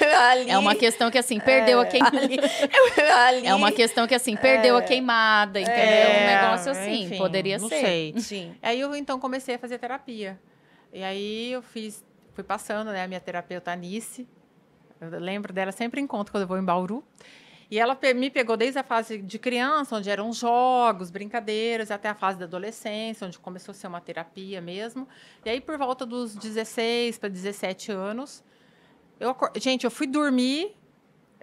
É Ali. É uma questão que assim, perdeu é, a queimada. É, é uma questão que assim, perdeu é. a queimada, é, entendeu? É, um negócio assim, enfim, poderia não ser. Sei. Sim. Aí eu então comecei a fazer terapia. E aí eu fiz, fui passando, né, a minha terapeuta Anice. Eu lembro dela sempre encontro quando eu vou em Bauru. E ela me pegou desde a fase de criança, onde eram jogos, brincadeiras, até a fase da adolescência, onde começou a ser uma terapia mesmo. E aí, por volta dos 16 para 17 anos, eu, gente, eu fui dormir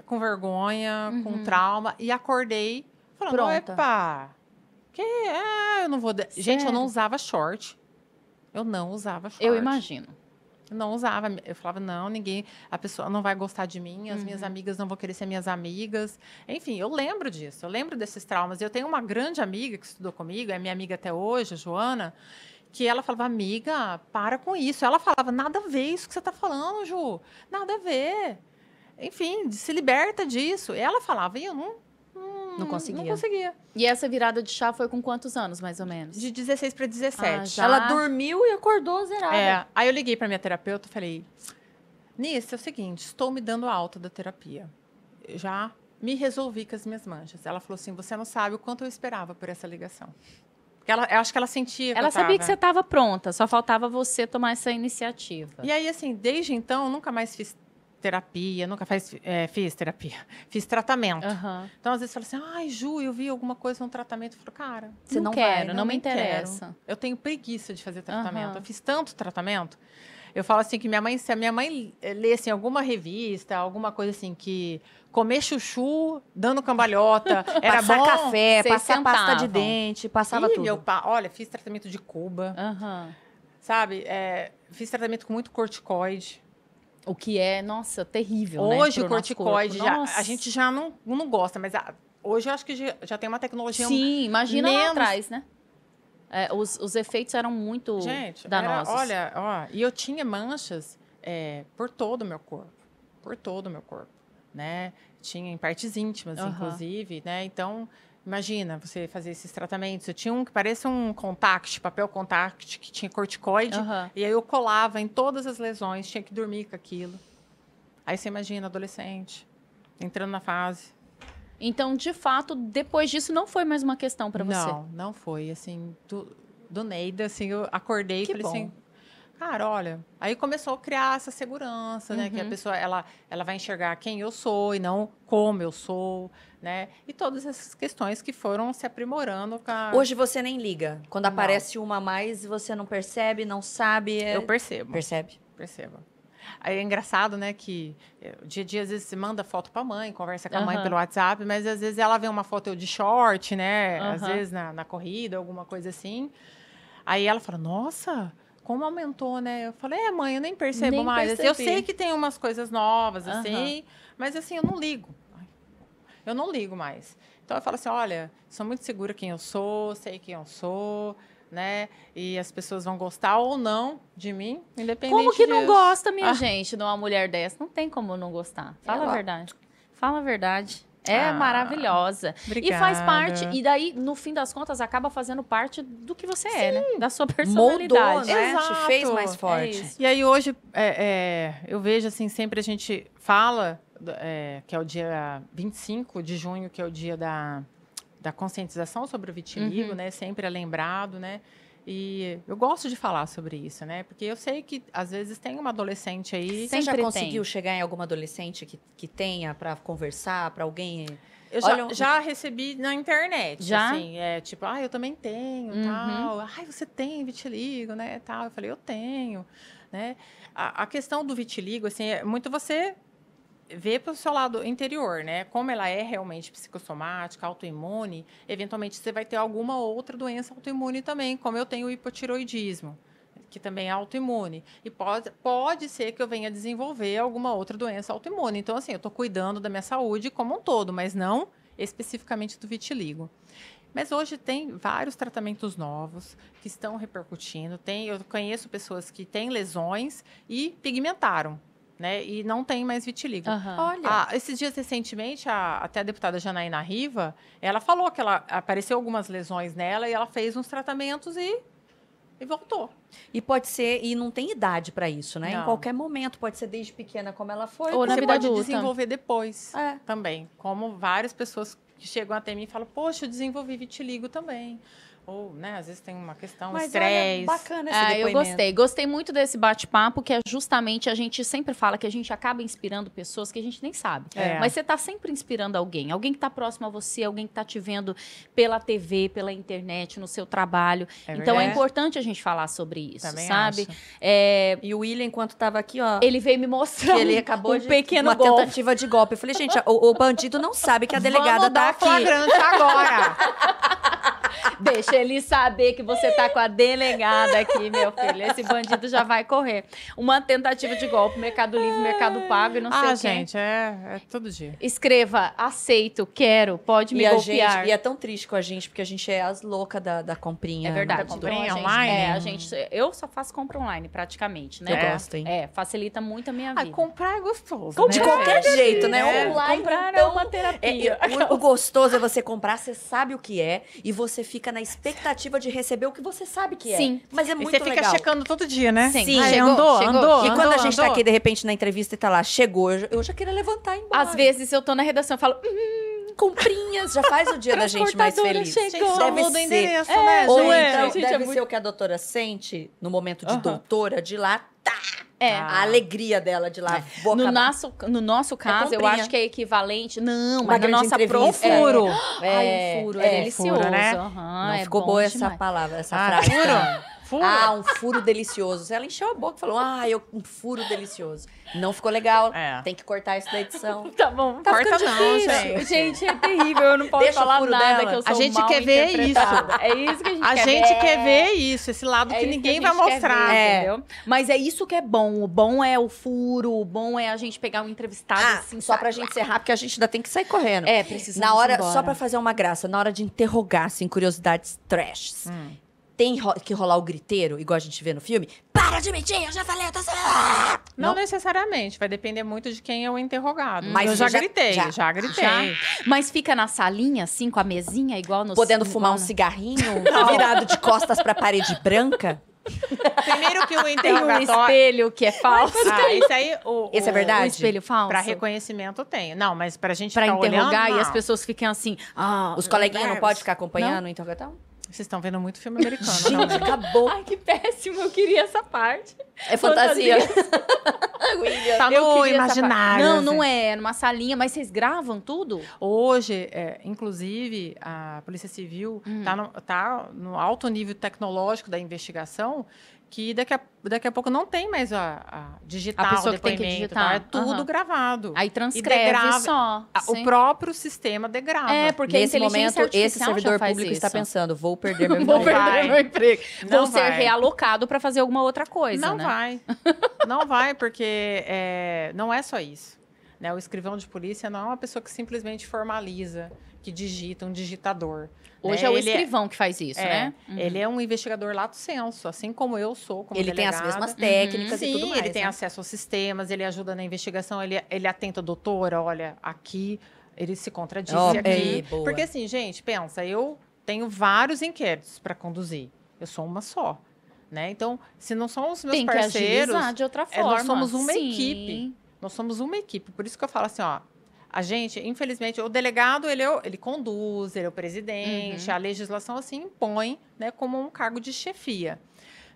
com vergonha, uhum. com trauma, e acordei falando, Pronta. epa, que é, eu não vou... Gente, eu não usava short. Eu não usava short. Eu imagino. Eu não usava. Eu falava, não, ninguém, a pessoa não vai gostar de mim, as uhum. minhas amigas não vão querer ser minhas amigas. Enfim, eu lembro disso, eu lembro desses traumas. Eu tenho uma grande amiga que estudou comigo, é minha amiga até hoje, a Joana, que ela falava, amiga, para com isso. Ela falava, nada a ver isso que você está falando, Ju. Nada a ver. Enfim, se liberta disso. Ela falava, e eu não. Não, hum, não conseguia. Não conseguia. E essa virada de chá foi com quantos anos, mais ou menos? De 16 para 17. Ah, ela dormiu e acordou zerada. É. Aí eu liguei para minha terapeuta e falei: Nisso, é o seguinte, estou me dando alta da terapia. já me resolvi com as minhas manchas. Ela falou assim: Você não sabe o quanto eu esperava por essa ligação. Ela, eu acho que ela sentia. Que ela sabia tava. que você estava pronta, só faltava você tomar essa iniciativa. E aí, assim, desde então, nunca mais fiz terapia, nunca faz, é, fiz terapia, fiz tratamento. Uhum. Então, às vezes, fala assim, ai, Ju, eu vi alguma coisa no tratamento. Eu falo, cara, você não, não quero, vai, não, não, me interessa. Quero. Eu tenho preguiça de fazer tratamento. Uhum. Eu fiz tanto tratamento. Eu falo assim que minha mãe, se a minha mãe eh, lê assim, alguma revista, alguma coisa assim que comer chuchu dando cambalhota, era passar bom, café, passar sentavam. pasta de dente, passava tudo. meu pai, olha, fiz tratamento de Cuba. Uhum. Sabe? É, fiz tratamento com muito corticoide. O que é, nossa, terrível, né, Hoje né, o corticoide, já, a gente já não, não gosta, mas a, hoje eu acho que já, já tem uma tecnologia Sim, imagina menos, lá atrás, né? É, os, os efeitos eram muito Gente, danosos. Era, olha, ó, e eu tinha manchas é, por todo o meu corpo. Por todo o meu corpo, né? Tinha em partes íntimas, uhum. inclusive, né? Então, imagina você fazer esses tratamentos. Eu tinha um que parecia um contact, papel contact, que tinha corticoide. Uhum. E aí eu colava em todas as lesões, tinha que dormir com aquilo. Aí você imagina, adolescente, entrando na fase então, de fato, depois disso não foi mais uma questão para você. Não, não foi. Assim, do, do Neida, assim, eu acordei que e falei assim, bom. assim. Cara, olha, aí começou a criar essa segurança, uhum. né? Que a uhum. pessoa ela, ela vai enxergar quem eu sou e não como eu sou, né? E todas essas questões que foram se aprimorando. A... Hoje você nem liga. Quando não. aparece uma a mais, você não percebe, não sabe. É... Eu percebo. Percebe? Percebo. É engraçado, né, que eh, o dia a dia às vezes se manda foto pra mãe, conversa com a uhum. mãe pelo WhatsApp, mas às vezes ela vê uma foto eu de short, né, uhum. às vezes na, na corrida, alguma coisa assim. Aí ela fala, nossa, como aumentou, né? Eu falei, é, mãe, eu nem percebo nem mais. Percebi. Eu sei que tem umas coisas novas, uhum. assim, mas assim, eu não ligo. Eu não ligo mais. Então eu falo assim, olha, sou muito segura quem eu sou, sei quem eu sou, né? E as pessoas vão gostar ou não de mim, independente Como que não gosta, minha ah. gente, de uma mulher dessa? Não tem como não gostar. Fala Ela... a verdade. Fala a verdade. É ah, maravilhosa. Obrigada. E faz parte, e daí, no fim das contas, acaba fazendo parte do que você Sim. é, né? Da sua personalidade. Moldou, né? Exato. fez mais é forte. É e aí, hoje, é, é, eu vejo, assim, sempre a gente fala, é, que é o dia 25 de junho, que é o dia da da conscientização sobre o vitiligo, uhum. né? Sempre é lembrado, né? E eu gosto de falar sobre isso, né? Porque eu sei que às vezes tem uma adolescente aí. Você já conseguiu tem. chegar em alguma adolescente que, que tenha para conversar, para alguém? Eu já, já, recebi na internet, já? assim, é tipo, ah, eu também tenho, uhum. tal. Ai, você tem vitiligo, né, tal. Eu falei, eu tenho, né. A, a questão do vitiligo, assim, é muito você ver para o seu lado interior, né? Como ela é realmente psicossomática, autoimune, eventualmente você vai ter alguma outra doença autoimune também, como eu tenho o hipotiroidismo, que também é autoimune. E pode, pode ser que eu venha desenvolver alguma outra doença autoimune. Então, assim, eu estou cuidando da minha saúde como um todo, mas não especificamente do vitiligo. Mas hoje tem vários tratamentos novos que estão repercutindo. Tem, eu conheço pessoas que têm lesões e pigmentaram né? E não tem mais vitiligo. Uhum. Olha. Ah, esses dias recentemente, a, até a deputada Janaína Riva, ela falou que ela apareceu algumas lesões nela e ela fez uns tratamentos e, e voltou. E pode ser, e não tem idade para isso, né? Não. Em qualquer momento, pode ser desde pequena como ela foi, ou na você vida pode adulta. desenvolver depois é. também. Como várias pessoas que chegam até mim e falam, poxa, eu desenvolvi vitiligo também ou, né, às vezes tem uma questão, Mas estresse. Olha, bacana esse ah, é, depoimento. Eu gostei. Gostei muito desse bate-papo, que é justamente a gente sempre fala que a gente acaba inspirando pessoas que a gente nem sabe. É. é. Mas você está sempre inspirando alguém. Alguém que está próximo a você, alguém que está te vendo pela TV, pela internet, no seu trabalho. É então é importante a gente falar sobre isso, Também sabe? É... E o William, enquanto estava aqui, ó. Ele veio me mostrar. Ele acabou um de pequeno uma golpe. tentativa de golpe. Eu falei, gente, o, o, bandido não sabe que a delegada está aqui. Flagrante agora. Deixa ele saber que você tá com a delegada aqui, meu filho. Esse bandido já vai correr. Uma tentativa de golpe, Mercado Livre, Mercado Pago e não sei ah, o quê. Ah, gente, é, é todo dia. Escreva, aceito, quero, pode me e golpear. Gente, e é tão triste com a gente, porque a gente é as loucas da, da comprinha. É né, verdade. Da comprinha do... online? É, a gente... Eu só faço compra online, praticamente, né? Eu gosto, hein? É, facilita muito a minha ah, vida. Ah, comprar é gostoso, né? De qualquer é. jeito, né? É. Online, comprar é então, é uma terapia. É, é, o, o gostoso é você comprar, você sabe o que é, e você você fica na expectativa de receber o que você sabe que é. Sim. Mas é muito legal. você fica legal. checando todo dia, né? Sim. Sim. Ai, chegou, andou, chegou. andou, E andou, quando a gente tá andou. tá aqui, de repente, na entrevista e tá lá, chegou, eu já queria levantar e ir embora. Às vezes eu tô na redação e falo... Hum, comprinhas, já faz o dia da gente mais feliz. Chegou. Deve ser. endereço, é, né? Ou gente? então, gente, é deve é muito... ser o que a doutora sente no momento de uh -huh. doutora, de lá, tá, é. A ah. alegria dela de lá. É. no, nosso, no é nosso caso, é eu acho que é equivalente. Não, Uma mas na nossa entrevista. É. furo. É. Ai, é, um furo. Né? É, delicioso. Furo, né? uhum, não ficou boa demais. essa palavra, essa ah, frase. Furo? Tá furo. Ah, um furo delicioso. Ela encheu a boca e falou: Ah, eu, um furo delicioso. Não ficou legal. É. Tem que cortar isso da edição. tá bom, tá corta não, gente. Gente, é terrível. Eu não posso Deixa falar nada dela. que eu sou A gente quer ver isso. É isso que a gente a quer gente ver. A gente quer ver isso, esse lado é que ninguém que vai mostrar, ver, é. entendeu? Mas é isso que é bom. O bom é o furo, o bom é a gente pegar um entrevistado ah, assim, só pra gente encerrar, porque a gente ainda tem que sair correndo. É, precisa. Na hora, embora. só pra fazer uma graça, na hora de interrogar, assim, curiosidades trash. Hum tem que rolar o griteiro, igual a gente vê no filme? Para de mentir, eu já falei, eu tô... Não, não necessariamente, vai depender muito de quem é o interrogado. Mas eu já, já gritei, já, já gritei. Já. Mas fica na salinha, assim, com a mesinha, igual no... Podendo fumar um cigarrinho, virado de costas pra parede branca? Primeiro que o interrogatório... Tem um espelho que é ah, falso. Ah, isso aí... O, Esse é verdade? O espelho falso. Pra reconhecimento tem. Não, mas pra gente Pra interrogar olhando, e as pessoas fiquem assim... Ah, Os coleguinhas não né? podem ficar acompanhando não? o interrogatório? Vocês estão vendo muito filme americano. Gente, né? acabou. Ai, que péssimo. Eu queria essa parte. É fantasia. tá no imaginário. Não, assim. não é. É numa salinha. Mas vocês gravam tudo? Hoje, é, inclusive, a Polícia Civil está hum. Tá no, tá no alto nível tecnológico da investigação que daqui a, daqui a pouco não tem mais a, a digital, a pessoa que tem que tá? digitar. Tá? É tudo uhum. gravado. Aí transcreve degrava, só. A, o próprio sistema degrava. É, porque nesse momento esse servidor público isso. está pensando, vou perder meu emprego. vou perder meu emprego. Não vou vai. ser realocado para fazer alguma outra coisa, Não né? vai. não vai, porque é, não é só isso. Né? O escrivão de polícia não é uma pessoa que simplesmente formaliza que digita, um digitador. Hoje né? é o ele é escrivão é... que faz isso, é. né? Uhum. Ele é um investigador lato senso, assim como eu sou. Como ele delegada. tem as mesmas técnicas uhum. Sim, e tudo mais. Ele tem né? acesso aos sistemas, ele ajuda na investigação, ele, é, ele é atenta, doutora, olha, aqui ele se contradiz oh, aqui. Bem, Porque assim, gente, pensa, eu tenho vários inquéritos para conduzir. Eu sou uma só. Né? Então, se não são os meus tem parceiros. de outra forma. É, nós somos uma Sim. equipe. Nós somos uma equipe. Por isso que eu falo assim, ó, a gente, infelizmente, o delegado, ele, é o, ele conduz, ele é o presidente, uhum. a legislação assim impõe, né, como um cargo de chefia.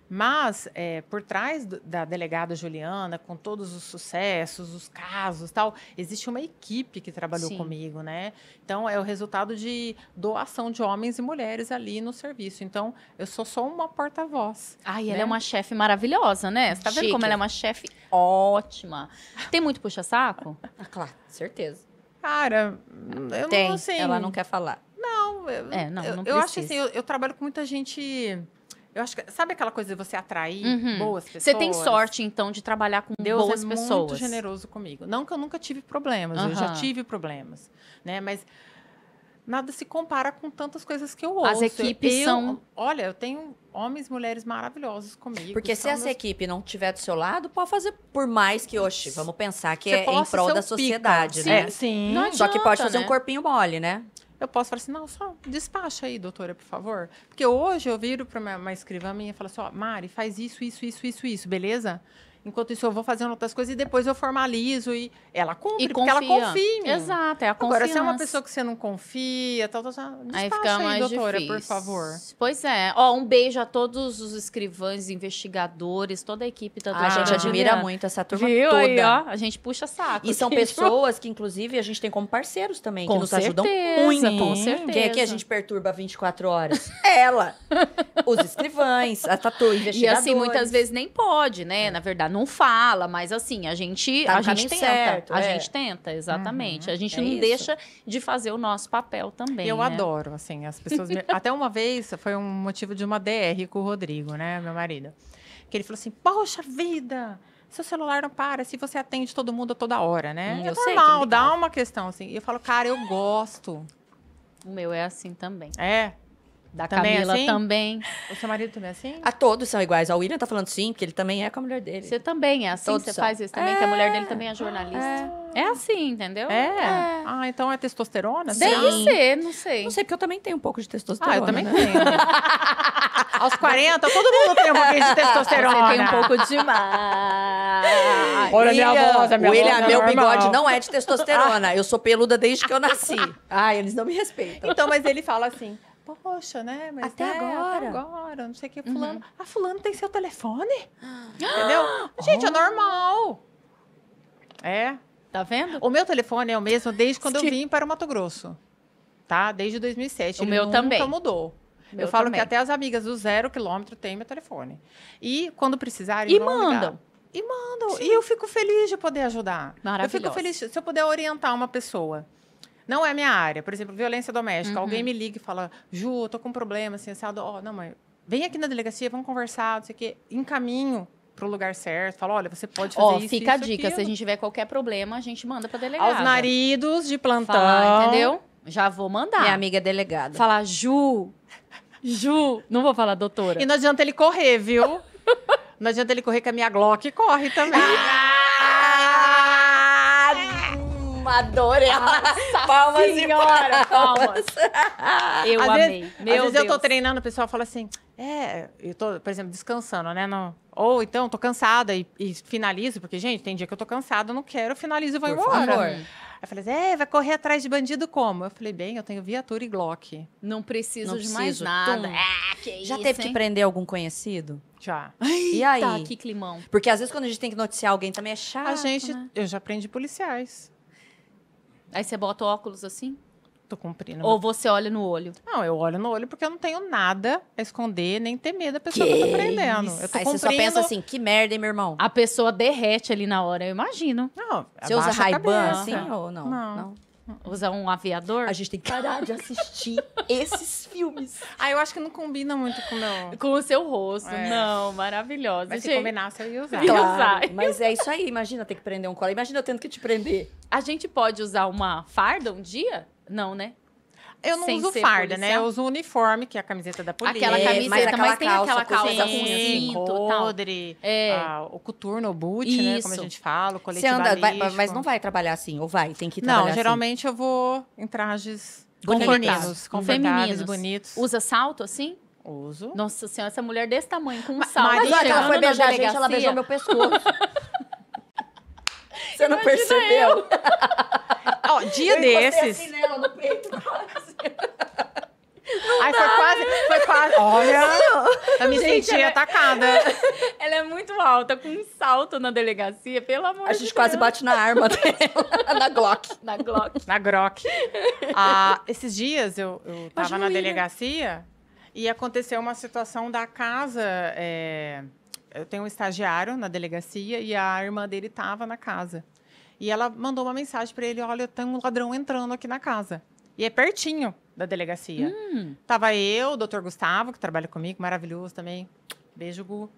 Mas, é, por trás do, da delegada Juliana, com todos os sucessos, os casos tal, existe uma equipe que trabalhou Sim. comigo, né? Então, é o resultado de doação de homens e mulheres ali no serviço. Então, eu sou só uma porta-voz. Ai, né? ela é uma chefe maravilhosa, né? Você tá Chique. vendo como ela é uma chefe ótima. Tem muito puxa-saco? ah, claro, certeza. Cara, eu Tem. não sei. Ela não quer falar. Não, eu, é, não, não eu, eu acho assim, eu, eu trabalho com muita gente eu acho que, sabe aquela coisa de você atrair uhum. boas pessoas? Você tem sorte, então, de trabalhar com Deus boas é pessoas. Deus é muito generoso comigo. Não que eu nunca tive problemas, uhum. eu já tive problemas, né? Mas nada se compara com tantas coisas que eu ouço. As equipes eu, são... Olha, eu tenho homens mulheres maravilhosos comigo. Porque se essa meus... equipe não tiver do seu lado, pode fazer por mais que, oxe, vamos pensar que você é em prol da sociedade, pica. né? Sim, sim. Adianta, Só que pode fazer né? um corpinho mole, né? eu posso falar assim, não, só despacha aí, doutora, por favor. Porque hoje eu viro para uma, escrivã minha e falo assim, ó, Mari, faz isso, isso, isso, isso, isso, beleza? Enquanto isso, eu vou fazendo outras coisas e depois eu formalizo e ela cumpre, e porque confia. ela confia em mim. Exato, é a confiança. Agora, se é uma pessoa que você não confia, tal, tal, tal aí, fica mais aí, doutora, difícil. por favor. Pois é. Ó, um beijo a todos os escrivães, investigadores, toda a equipe da ah, a gente admira muito essa turma Viu? toda. Aí, ó, a gente puxa saco. E são pessoas que, inclusive, a gente tem como parceiros também, com que nos certeza, ajudam muito. Com certeza. Quem é que a gente perturba 24 horas? ela! Os escrivães, a tatu, investigadores. E assim, muitas vezes nem pode, né? Na verdade, não fala, mas assim, a gente, tá a gente tenta. Certo, a é. gente tenta, exatamente. Uhum, a gente é não isso. deixa de fazer o nosso papel também. Eu né? adoro, assim, as pessoas. Me... Até uma vez foi um motivo de uma DR com o Rodrigo, né, meu marido. Que ele falou assim: Poxa vida! seu celular não para, se você atende todo mundo a toda hora, né? Hum, é eu normal, sei dá uma questão assim. Eu falo, cara, eu gosto. O meu é assim também. É? Da também é Camila assim? também. O seu marido também é assim? A ah, todos são iguais. A William tá falando sim, porque ele também é com a mulher dele. Você também é assim, todos você são. faz isso também, é. que a mulher dele também é jornalista. É, é assim, entendeu? É. é. Ah, então é testosterona? Deve sim. ser, não sei. Não sei, porque eu também tenho um pouco de testosterona. Ah, eu também né? tenho. Aos 40, todo mundo tem um pouquinho de testosterona. Você tem um pouco demais. Olha William, minha voz, a minha William, voz é meu normal. bigode não é de testosterona. Eu sou peluda desde que eu nasci. Ai, ah, eles não me respeitam. Então, mas ele fala assim... Poxa, né? Mas é, até, agora. agora, não sei o que, uhum. fulano. Uhum. Ah, fulano tem seu telefone? Entendeu? Gente, é oh. é normal. É. Tá vendo? O meu telefone é o mesmo desde quando eu vim para o Mato Grosso. Tá? Desde 2007. O Ele meu nunca também. mudou. Meu eu falo também. que até as amigas do zero quilômetro têm meu telefone. E quando precisarem, E mandam. E mandam. Sim. E eu fico feliz de poder ajudar. Maravilhoso. Eu fico feliz se eu puder orientar uma pessoa. Não é minha área. Por exemplo, violência doméstica. Uhum. Alguém me liga e fala, Ju, eu tô com um problema, assim, assim, ó, oh, não, mãe, vem aqui na delegacia, vamos conversar, não sei o quê. Encaminho pro lugar certo. Fala, olha, você pode fazer oh, isso, fica isso, a dica. Aquilo. Se a gente tiver qualquer problema, a gente manda pra delegada. Aos maridos de plantão. Falar, entendeu? Já vou mandar. Minha amiga delegada. Falar, Ju, Ju, não vou falar doutora. E não adianta ele correr, viu? não adianta ele correr com a minha Glock corre também. Adorei. Nossa palmas senhora, e palmas. palmas. Eu às amei. Vezes, Meu às Deus. vezes eu tô treinando, o pessoal fala assim, é, eu tô, por exemplo, descansando, né? No, ou então, tô cansada e, e, finalizo, porque, gente, tem dia que eu tô cansada, eu não quero, finalizo e vou por embora. Favor. Eu falei assim, é, vai correr atrás de bandido como? Eu falei, bem, eu tenho viatura e Glock. Não preciso não de preciso. mais nada. Ah, que Já isso, teve hein? que prender algum conhecido? Já. e aí? que climão. Porque às vezes quando a gente tem que noticiar alguém também é chato. A gente, né? eu já prendi policiais. Aí você bota óculos assim? Tô cumprindo. Ou você olha no olho? Não, eu olho no olho porque eu não tenho nada a esconder, nem ter medo da pessoa que, que eu tô prendendo. Eu tô Aí você só pensa assim, que merda, hein, meu irmão? A pessoa derrete ali na hora, eu imagino. Não, Você usa ray assim ou não? Não. não. Usar um aviador? A gente tem que parar de assistir esses filmes. Ah, eu acho que não combina muito com o meu... Com o seu rosto. É. Não, maravilhosa. Mas gente. se combinasse, eu ia usar. Claro, usar. Mas é isso aí. Imagina ter que prender um colar. Imagina eu tendo que te prender. A gente pode usar uma farda um dia? Não, né? eu não Sem uso farda, policial. né? Eu uso o uniforme, que é a camiseta da polícia. Aquela camiseta, mas, aquela mas tem calça, aquela calça com assim, cinto, podre, é. ah, o coturno, o boot, Isso. né? Como a gente fala, o coletivo Mas não vai trabalhar assim, ou vai? Tem que trabalhar Não, assim? geralmente eu vou em trajes confortáveis, confortáveis, bonitos. Usa salto, assim? Uso. Nossa senhora, essa mulher desse tamanho, com um salto. Mas olha, ela foi beijar a gente, ela beijou meu pescoço. Você não Imagina percebeu? dia eu desses. Assim nela, no peito, Não Ai, dá. foi quase, foi quase. Olha, eu me gente, senti ela, é atacada. Ela é muito alta, com um salto na delegacia, pelo amor de Deus. A gente quase bate na arma dela, na Glock. Na Glock. Na Glock. Ah, esses dias eu, eu tava Imagina. na delegacia e aconteceu uma situação da casa. É, eu tenho um estagiário na delegacia e a irmã dele tava na casa. E ela mandou uma mensagem para ele: olha, tem um ladrão entrando aqui na casa. E é pertinho da delegacia. Hum. Tava eu, o doutor Gustavo, que trabalha comigo, maravilhoso também. Beijo, Gu.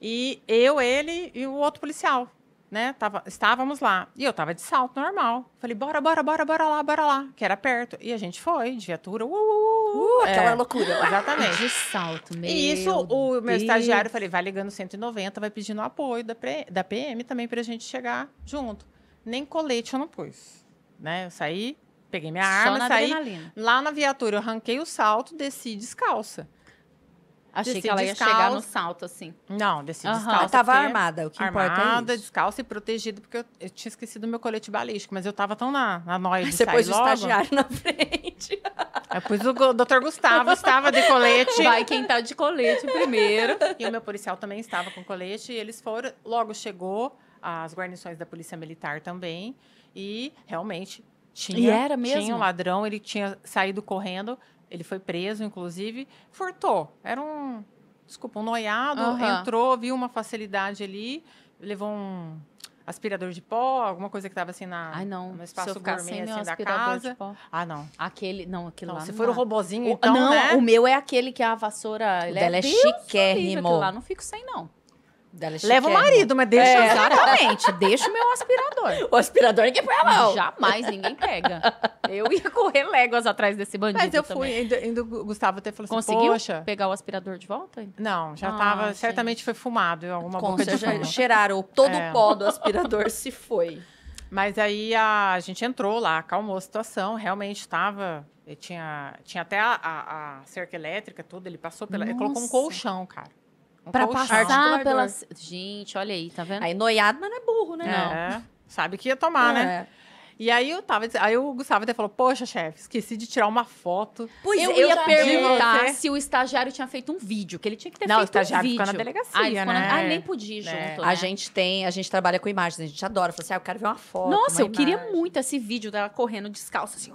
E eu, ele e o outro policial, né? Tava, estávamos lá. E eu tava de salto normal. Falei, bora, bora, bora, bora lá, bora lá, que era perto. E a gente foi, de viatura, uh, uh, uh, uh. uh é. aquela é, loucura. Exatamente. De salto, mesmo. E isso, o meu estagiário, falei, vai ligando 190, vai pedindo apoio da, da PM também pra gente chegar junto nem colete eu não pus. Né? Eu saí, peguei minha arma, Só saí. Adrenalina. Lá na viatura, eu arranquei o salto, desci descalça. Achei desci que ela ia chegar no salto, assim. Não, desci uhum. descalça. Eu tava armada, o que é armada, importa Armada, descalça e protegida, porque eu, eu, tinha esquecido meu colete balístico, mas eu tava tão na, na noia de Você sair pôs logo. o estagiário na frente. Eu pus o doutor Gustavo, estava de colete. Vai quem tá de colete primeiro. E o meu policial também estava com colete, e eles foram, logo chegou as guarnições da Polícia Militar também. E realmente tinha, e era mesmo? tinha um ladrão, ele tinha saído correndo, ele foi preso, inclusive, furtou. Era um, desculpa, um noiado, uhum. entrou, viu uma facilidade ali, levou um aspirador de pó, alguma coisa que estava assim na, Ai, não. no espaço gourmet assim, da casa. Ah, não. Aquele, não, aquele lá. Se for o robozinho, o, então, Não, né? o meu é aquele que é a vassoura, ele é, é chiquérrimo. Aquilo lá não fico sem, não. É Leva o marido, mas deixa. É. Exatamente. deixa o meu aspirador. O aspirador ninguém põe a mão. Jamais ninguém pega. Eu ia correr léguas atrás desse bandido. Mas eu fui. Ainda, o Gustavo até falou Conseguiu assim: Conseguiu pegar o aspirador de volta? Não, já ah, tava. Sim. Certamente foi fumado. Alguma Com boca certeza, de fumo. Cheiraram. Todo é. o pó do aspirador se foi. Mas aí a, a gente entrou lá, acalmou a situação. Realmente estava eh, tinha, tinha até a, a, a, cerca elétrica, tudo. Ele passou pela. Ele colocou um colchão, cara pra passar pelas. Gente, olha aí, tá vendo? Aí noiado, mas não é burro, né? É. Não. É, sabe que ia tomar, né? é. né? E aí eu tava, aí o Gustavo até falou: "Poxa, chefe, esqueci de tirar uma foto". Pois eu, eu ia perguntar se o estagiário tinha feito um vídeo, que ele tinha que ter Não, feito um vídeo. Não, o estagiário ficou na delegacia, ah, né? Na... Ah, nem podia ir é. junto, A né? gente tem, a gente trabalha com imagens, a gente adora, falou assim: "Ah, eu quero ver uma foto". Nossa, eu imagem. queria muito esse vídeo dela correndo descalça assim,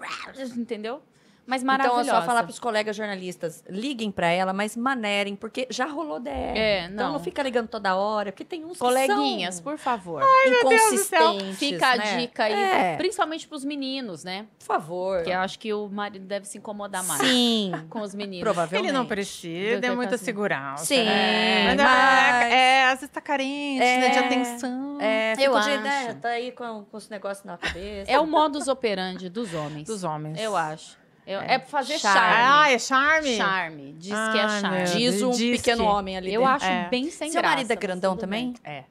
entendeu? Mas maravilhosa. Então, é só falar para os colegas jornalistas, liguem para ela, mas manerem, porque já rolou DR. É, então, não. Então, não fica ligando toda hora, porque tem uns Coleguinhas, são... por favor. Ai, inconsistentes, Fica né? a dica aí, é. principalmente para os meninos, né? Por favor. Que eu acho que o marido deve se incomodar mais. Sim. Com os meninos. Provavelmente. Ele não precisa, é muita assim. segurança. Sim. Né? Mas, ah, é, é, às vezes tá carente, é, né, de atenção. É, eu acho. Ideia, tá aí com, com os negócios na cabeça. É o modus operandi dos homens. Dos homens. Eu acho é. é fazer charme. charme. Ah, é charme? Charme. Diz ah, que é ah, charme. Diz um Diz pequeno que... homem ali. Eu dentro. acho é. bem sem Seu graça. Seu marido é grandão também? Bem. É.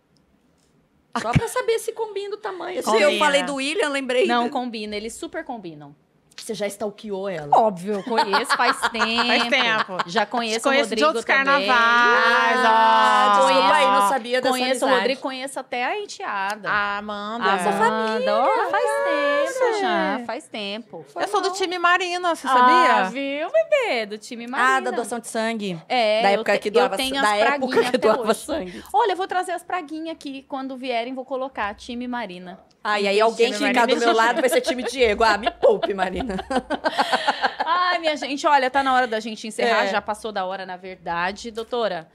Só pra saber se combina o tamanho. Combina. Eu falei do William, lembrei. Não, combina. Eles super combinam. Você já stalkeou ela? Óbvio, conheço faz tempo. Faz tempo. Já conheço, conheço o Rodrigo de outros também. carnavais. Ah, ah, desculpa aí, não sabia dessa Conheço o Rodrigo, conheço até a enteada. A Amanda. A sua ah, família. Oh, faz tempo já, faz tempo. Foi eu sou do time Marina, você sabia? Ah, viu, bebê? Do time ah, Marina. Ah, da doação de sangue. É, da época te, que doava, eu tenho da época que doava hoje. sangue. Olha, eu vou trazer as praguinhas aqui. Quando vierem, vou colocar time Marina. Ah, e aí alguém que né, ficar do meu lado vai ser time Diego. Ah, me poupe, Marina. Ai, minha gente, olha, tá na hora da gente encerrar. É. Já passou da hora, na verdade. Doutora,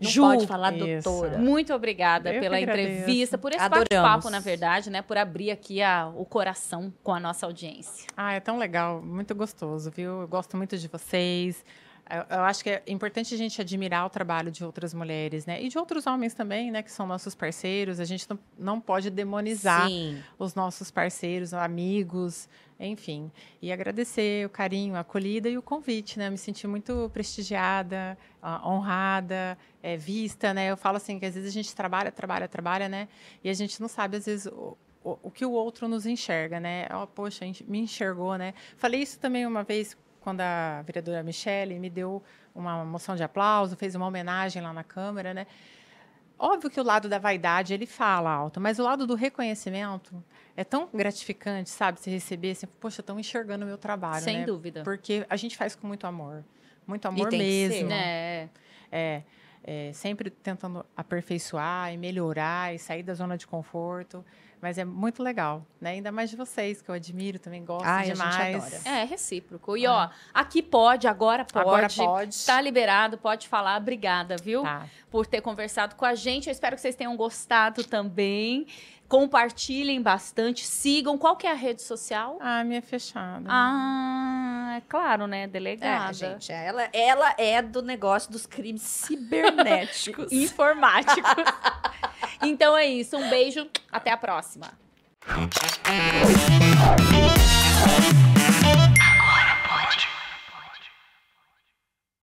não Ju, pode falar, isso. doutora. Muito obrigada Eu pela entrevista, por esse bate-papo, na verdade, né? Por abrir aqui a, o coração com a nossa audiência. Ah, é tão legal, muito gostoso, viu? Eu gosto muito de vocês. Eu, eu acho que é importante a gente admirar o trabalho de outras mulheres, né? E de outros homens também, né? Que são nossos parceiros. A gente não, não pode demonizar Sim. os nossos parceiros, amigos, enfim. E agradecer o carinho, a acolhida e o convite, né? Eu me senti muito prestigiada, honrada, é, vista, né? Eu falo assim que às vezes a gente trabalha, trabalha, trabalha, né? E a gente não sabe, às vezes, o, o, o que o outro nos enxerga, né? Oh, poxa, me enxergou, né? Falei isso também uma vez quando a vereadora Michele me deu uma moção de aplauso, fez uma homenagem lá na Câmara, né? Óbvio que o lado da vaidade ele fala alto, mas o lado do reconhecimento é tão gratificante, sabe? Se receber, assim, poxa, estão enxergando o meu trabalho. Sem né? dúvida. Porque a gente faz com muito amor. Muito amor mesmo. Ser, né? É. É, sempre tentando aperfeiçoar e melhorar e sair da zona de conforto. Mas é muito legal, né? Ainda mais de vocês, que eu admiro, também gosto Ai, demais. É, recíproco. E é. ó, aqui pode, agora pode. Agora pode. Tá liberado, pode falar. Obrigada, viu? Tá. Por ter conversado com a gente. Eu espero que vocês tenham gostado também compartilhem bastante, sigam. Qual que é a rede social? Ah, minha é fechada. Ah, é claro, né? É, Delegada. É, gente, ela, ela é do negócio dos crimes cibernéticos. Informáticos. então é isso. Um beijo. Até a próxima. Hum.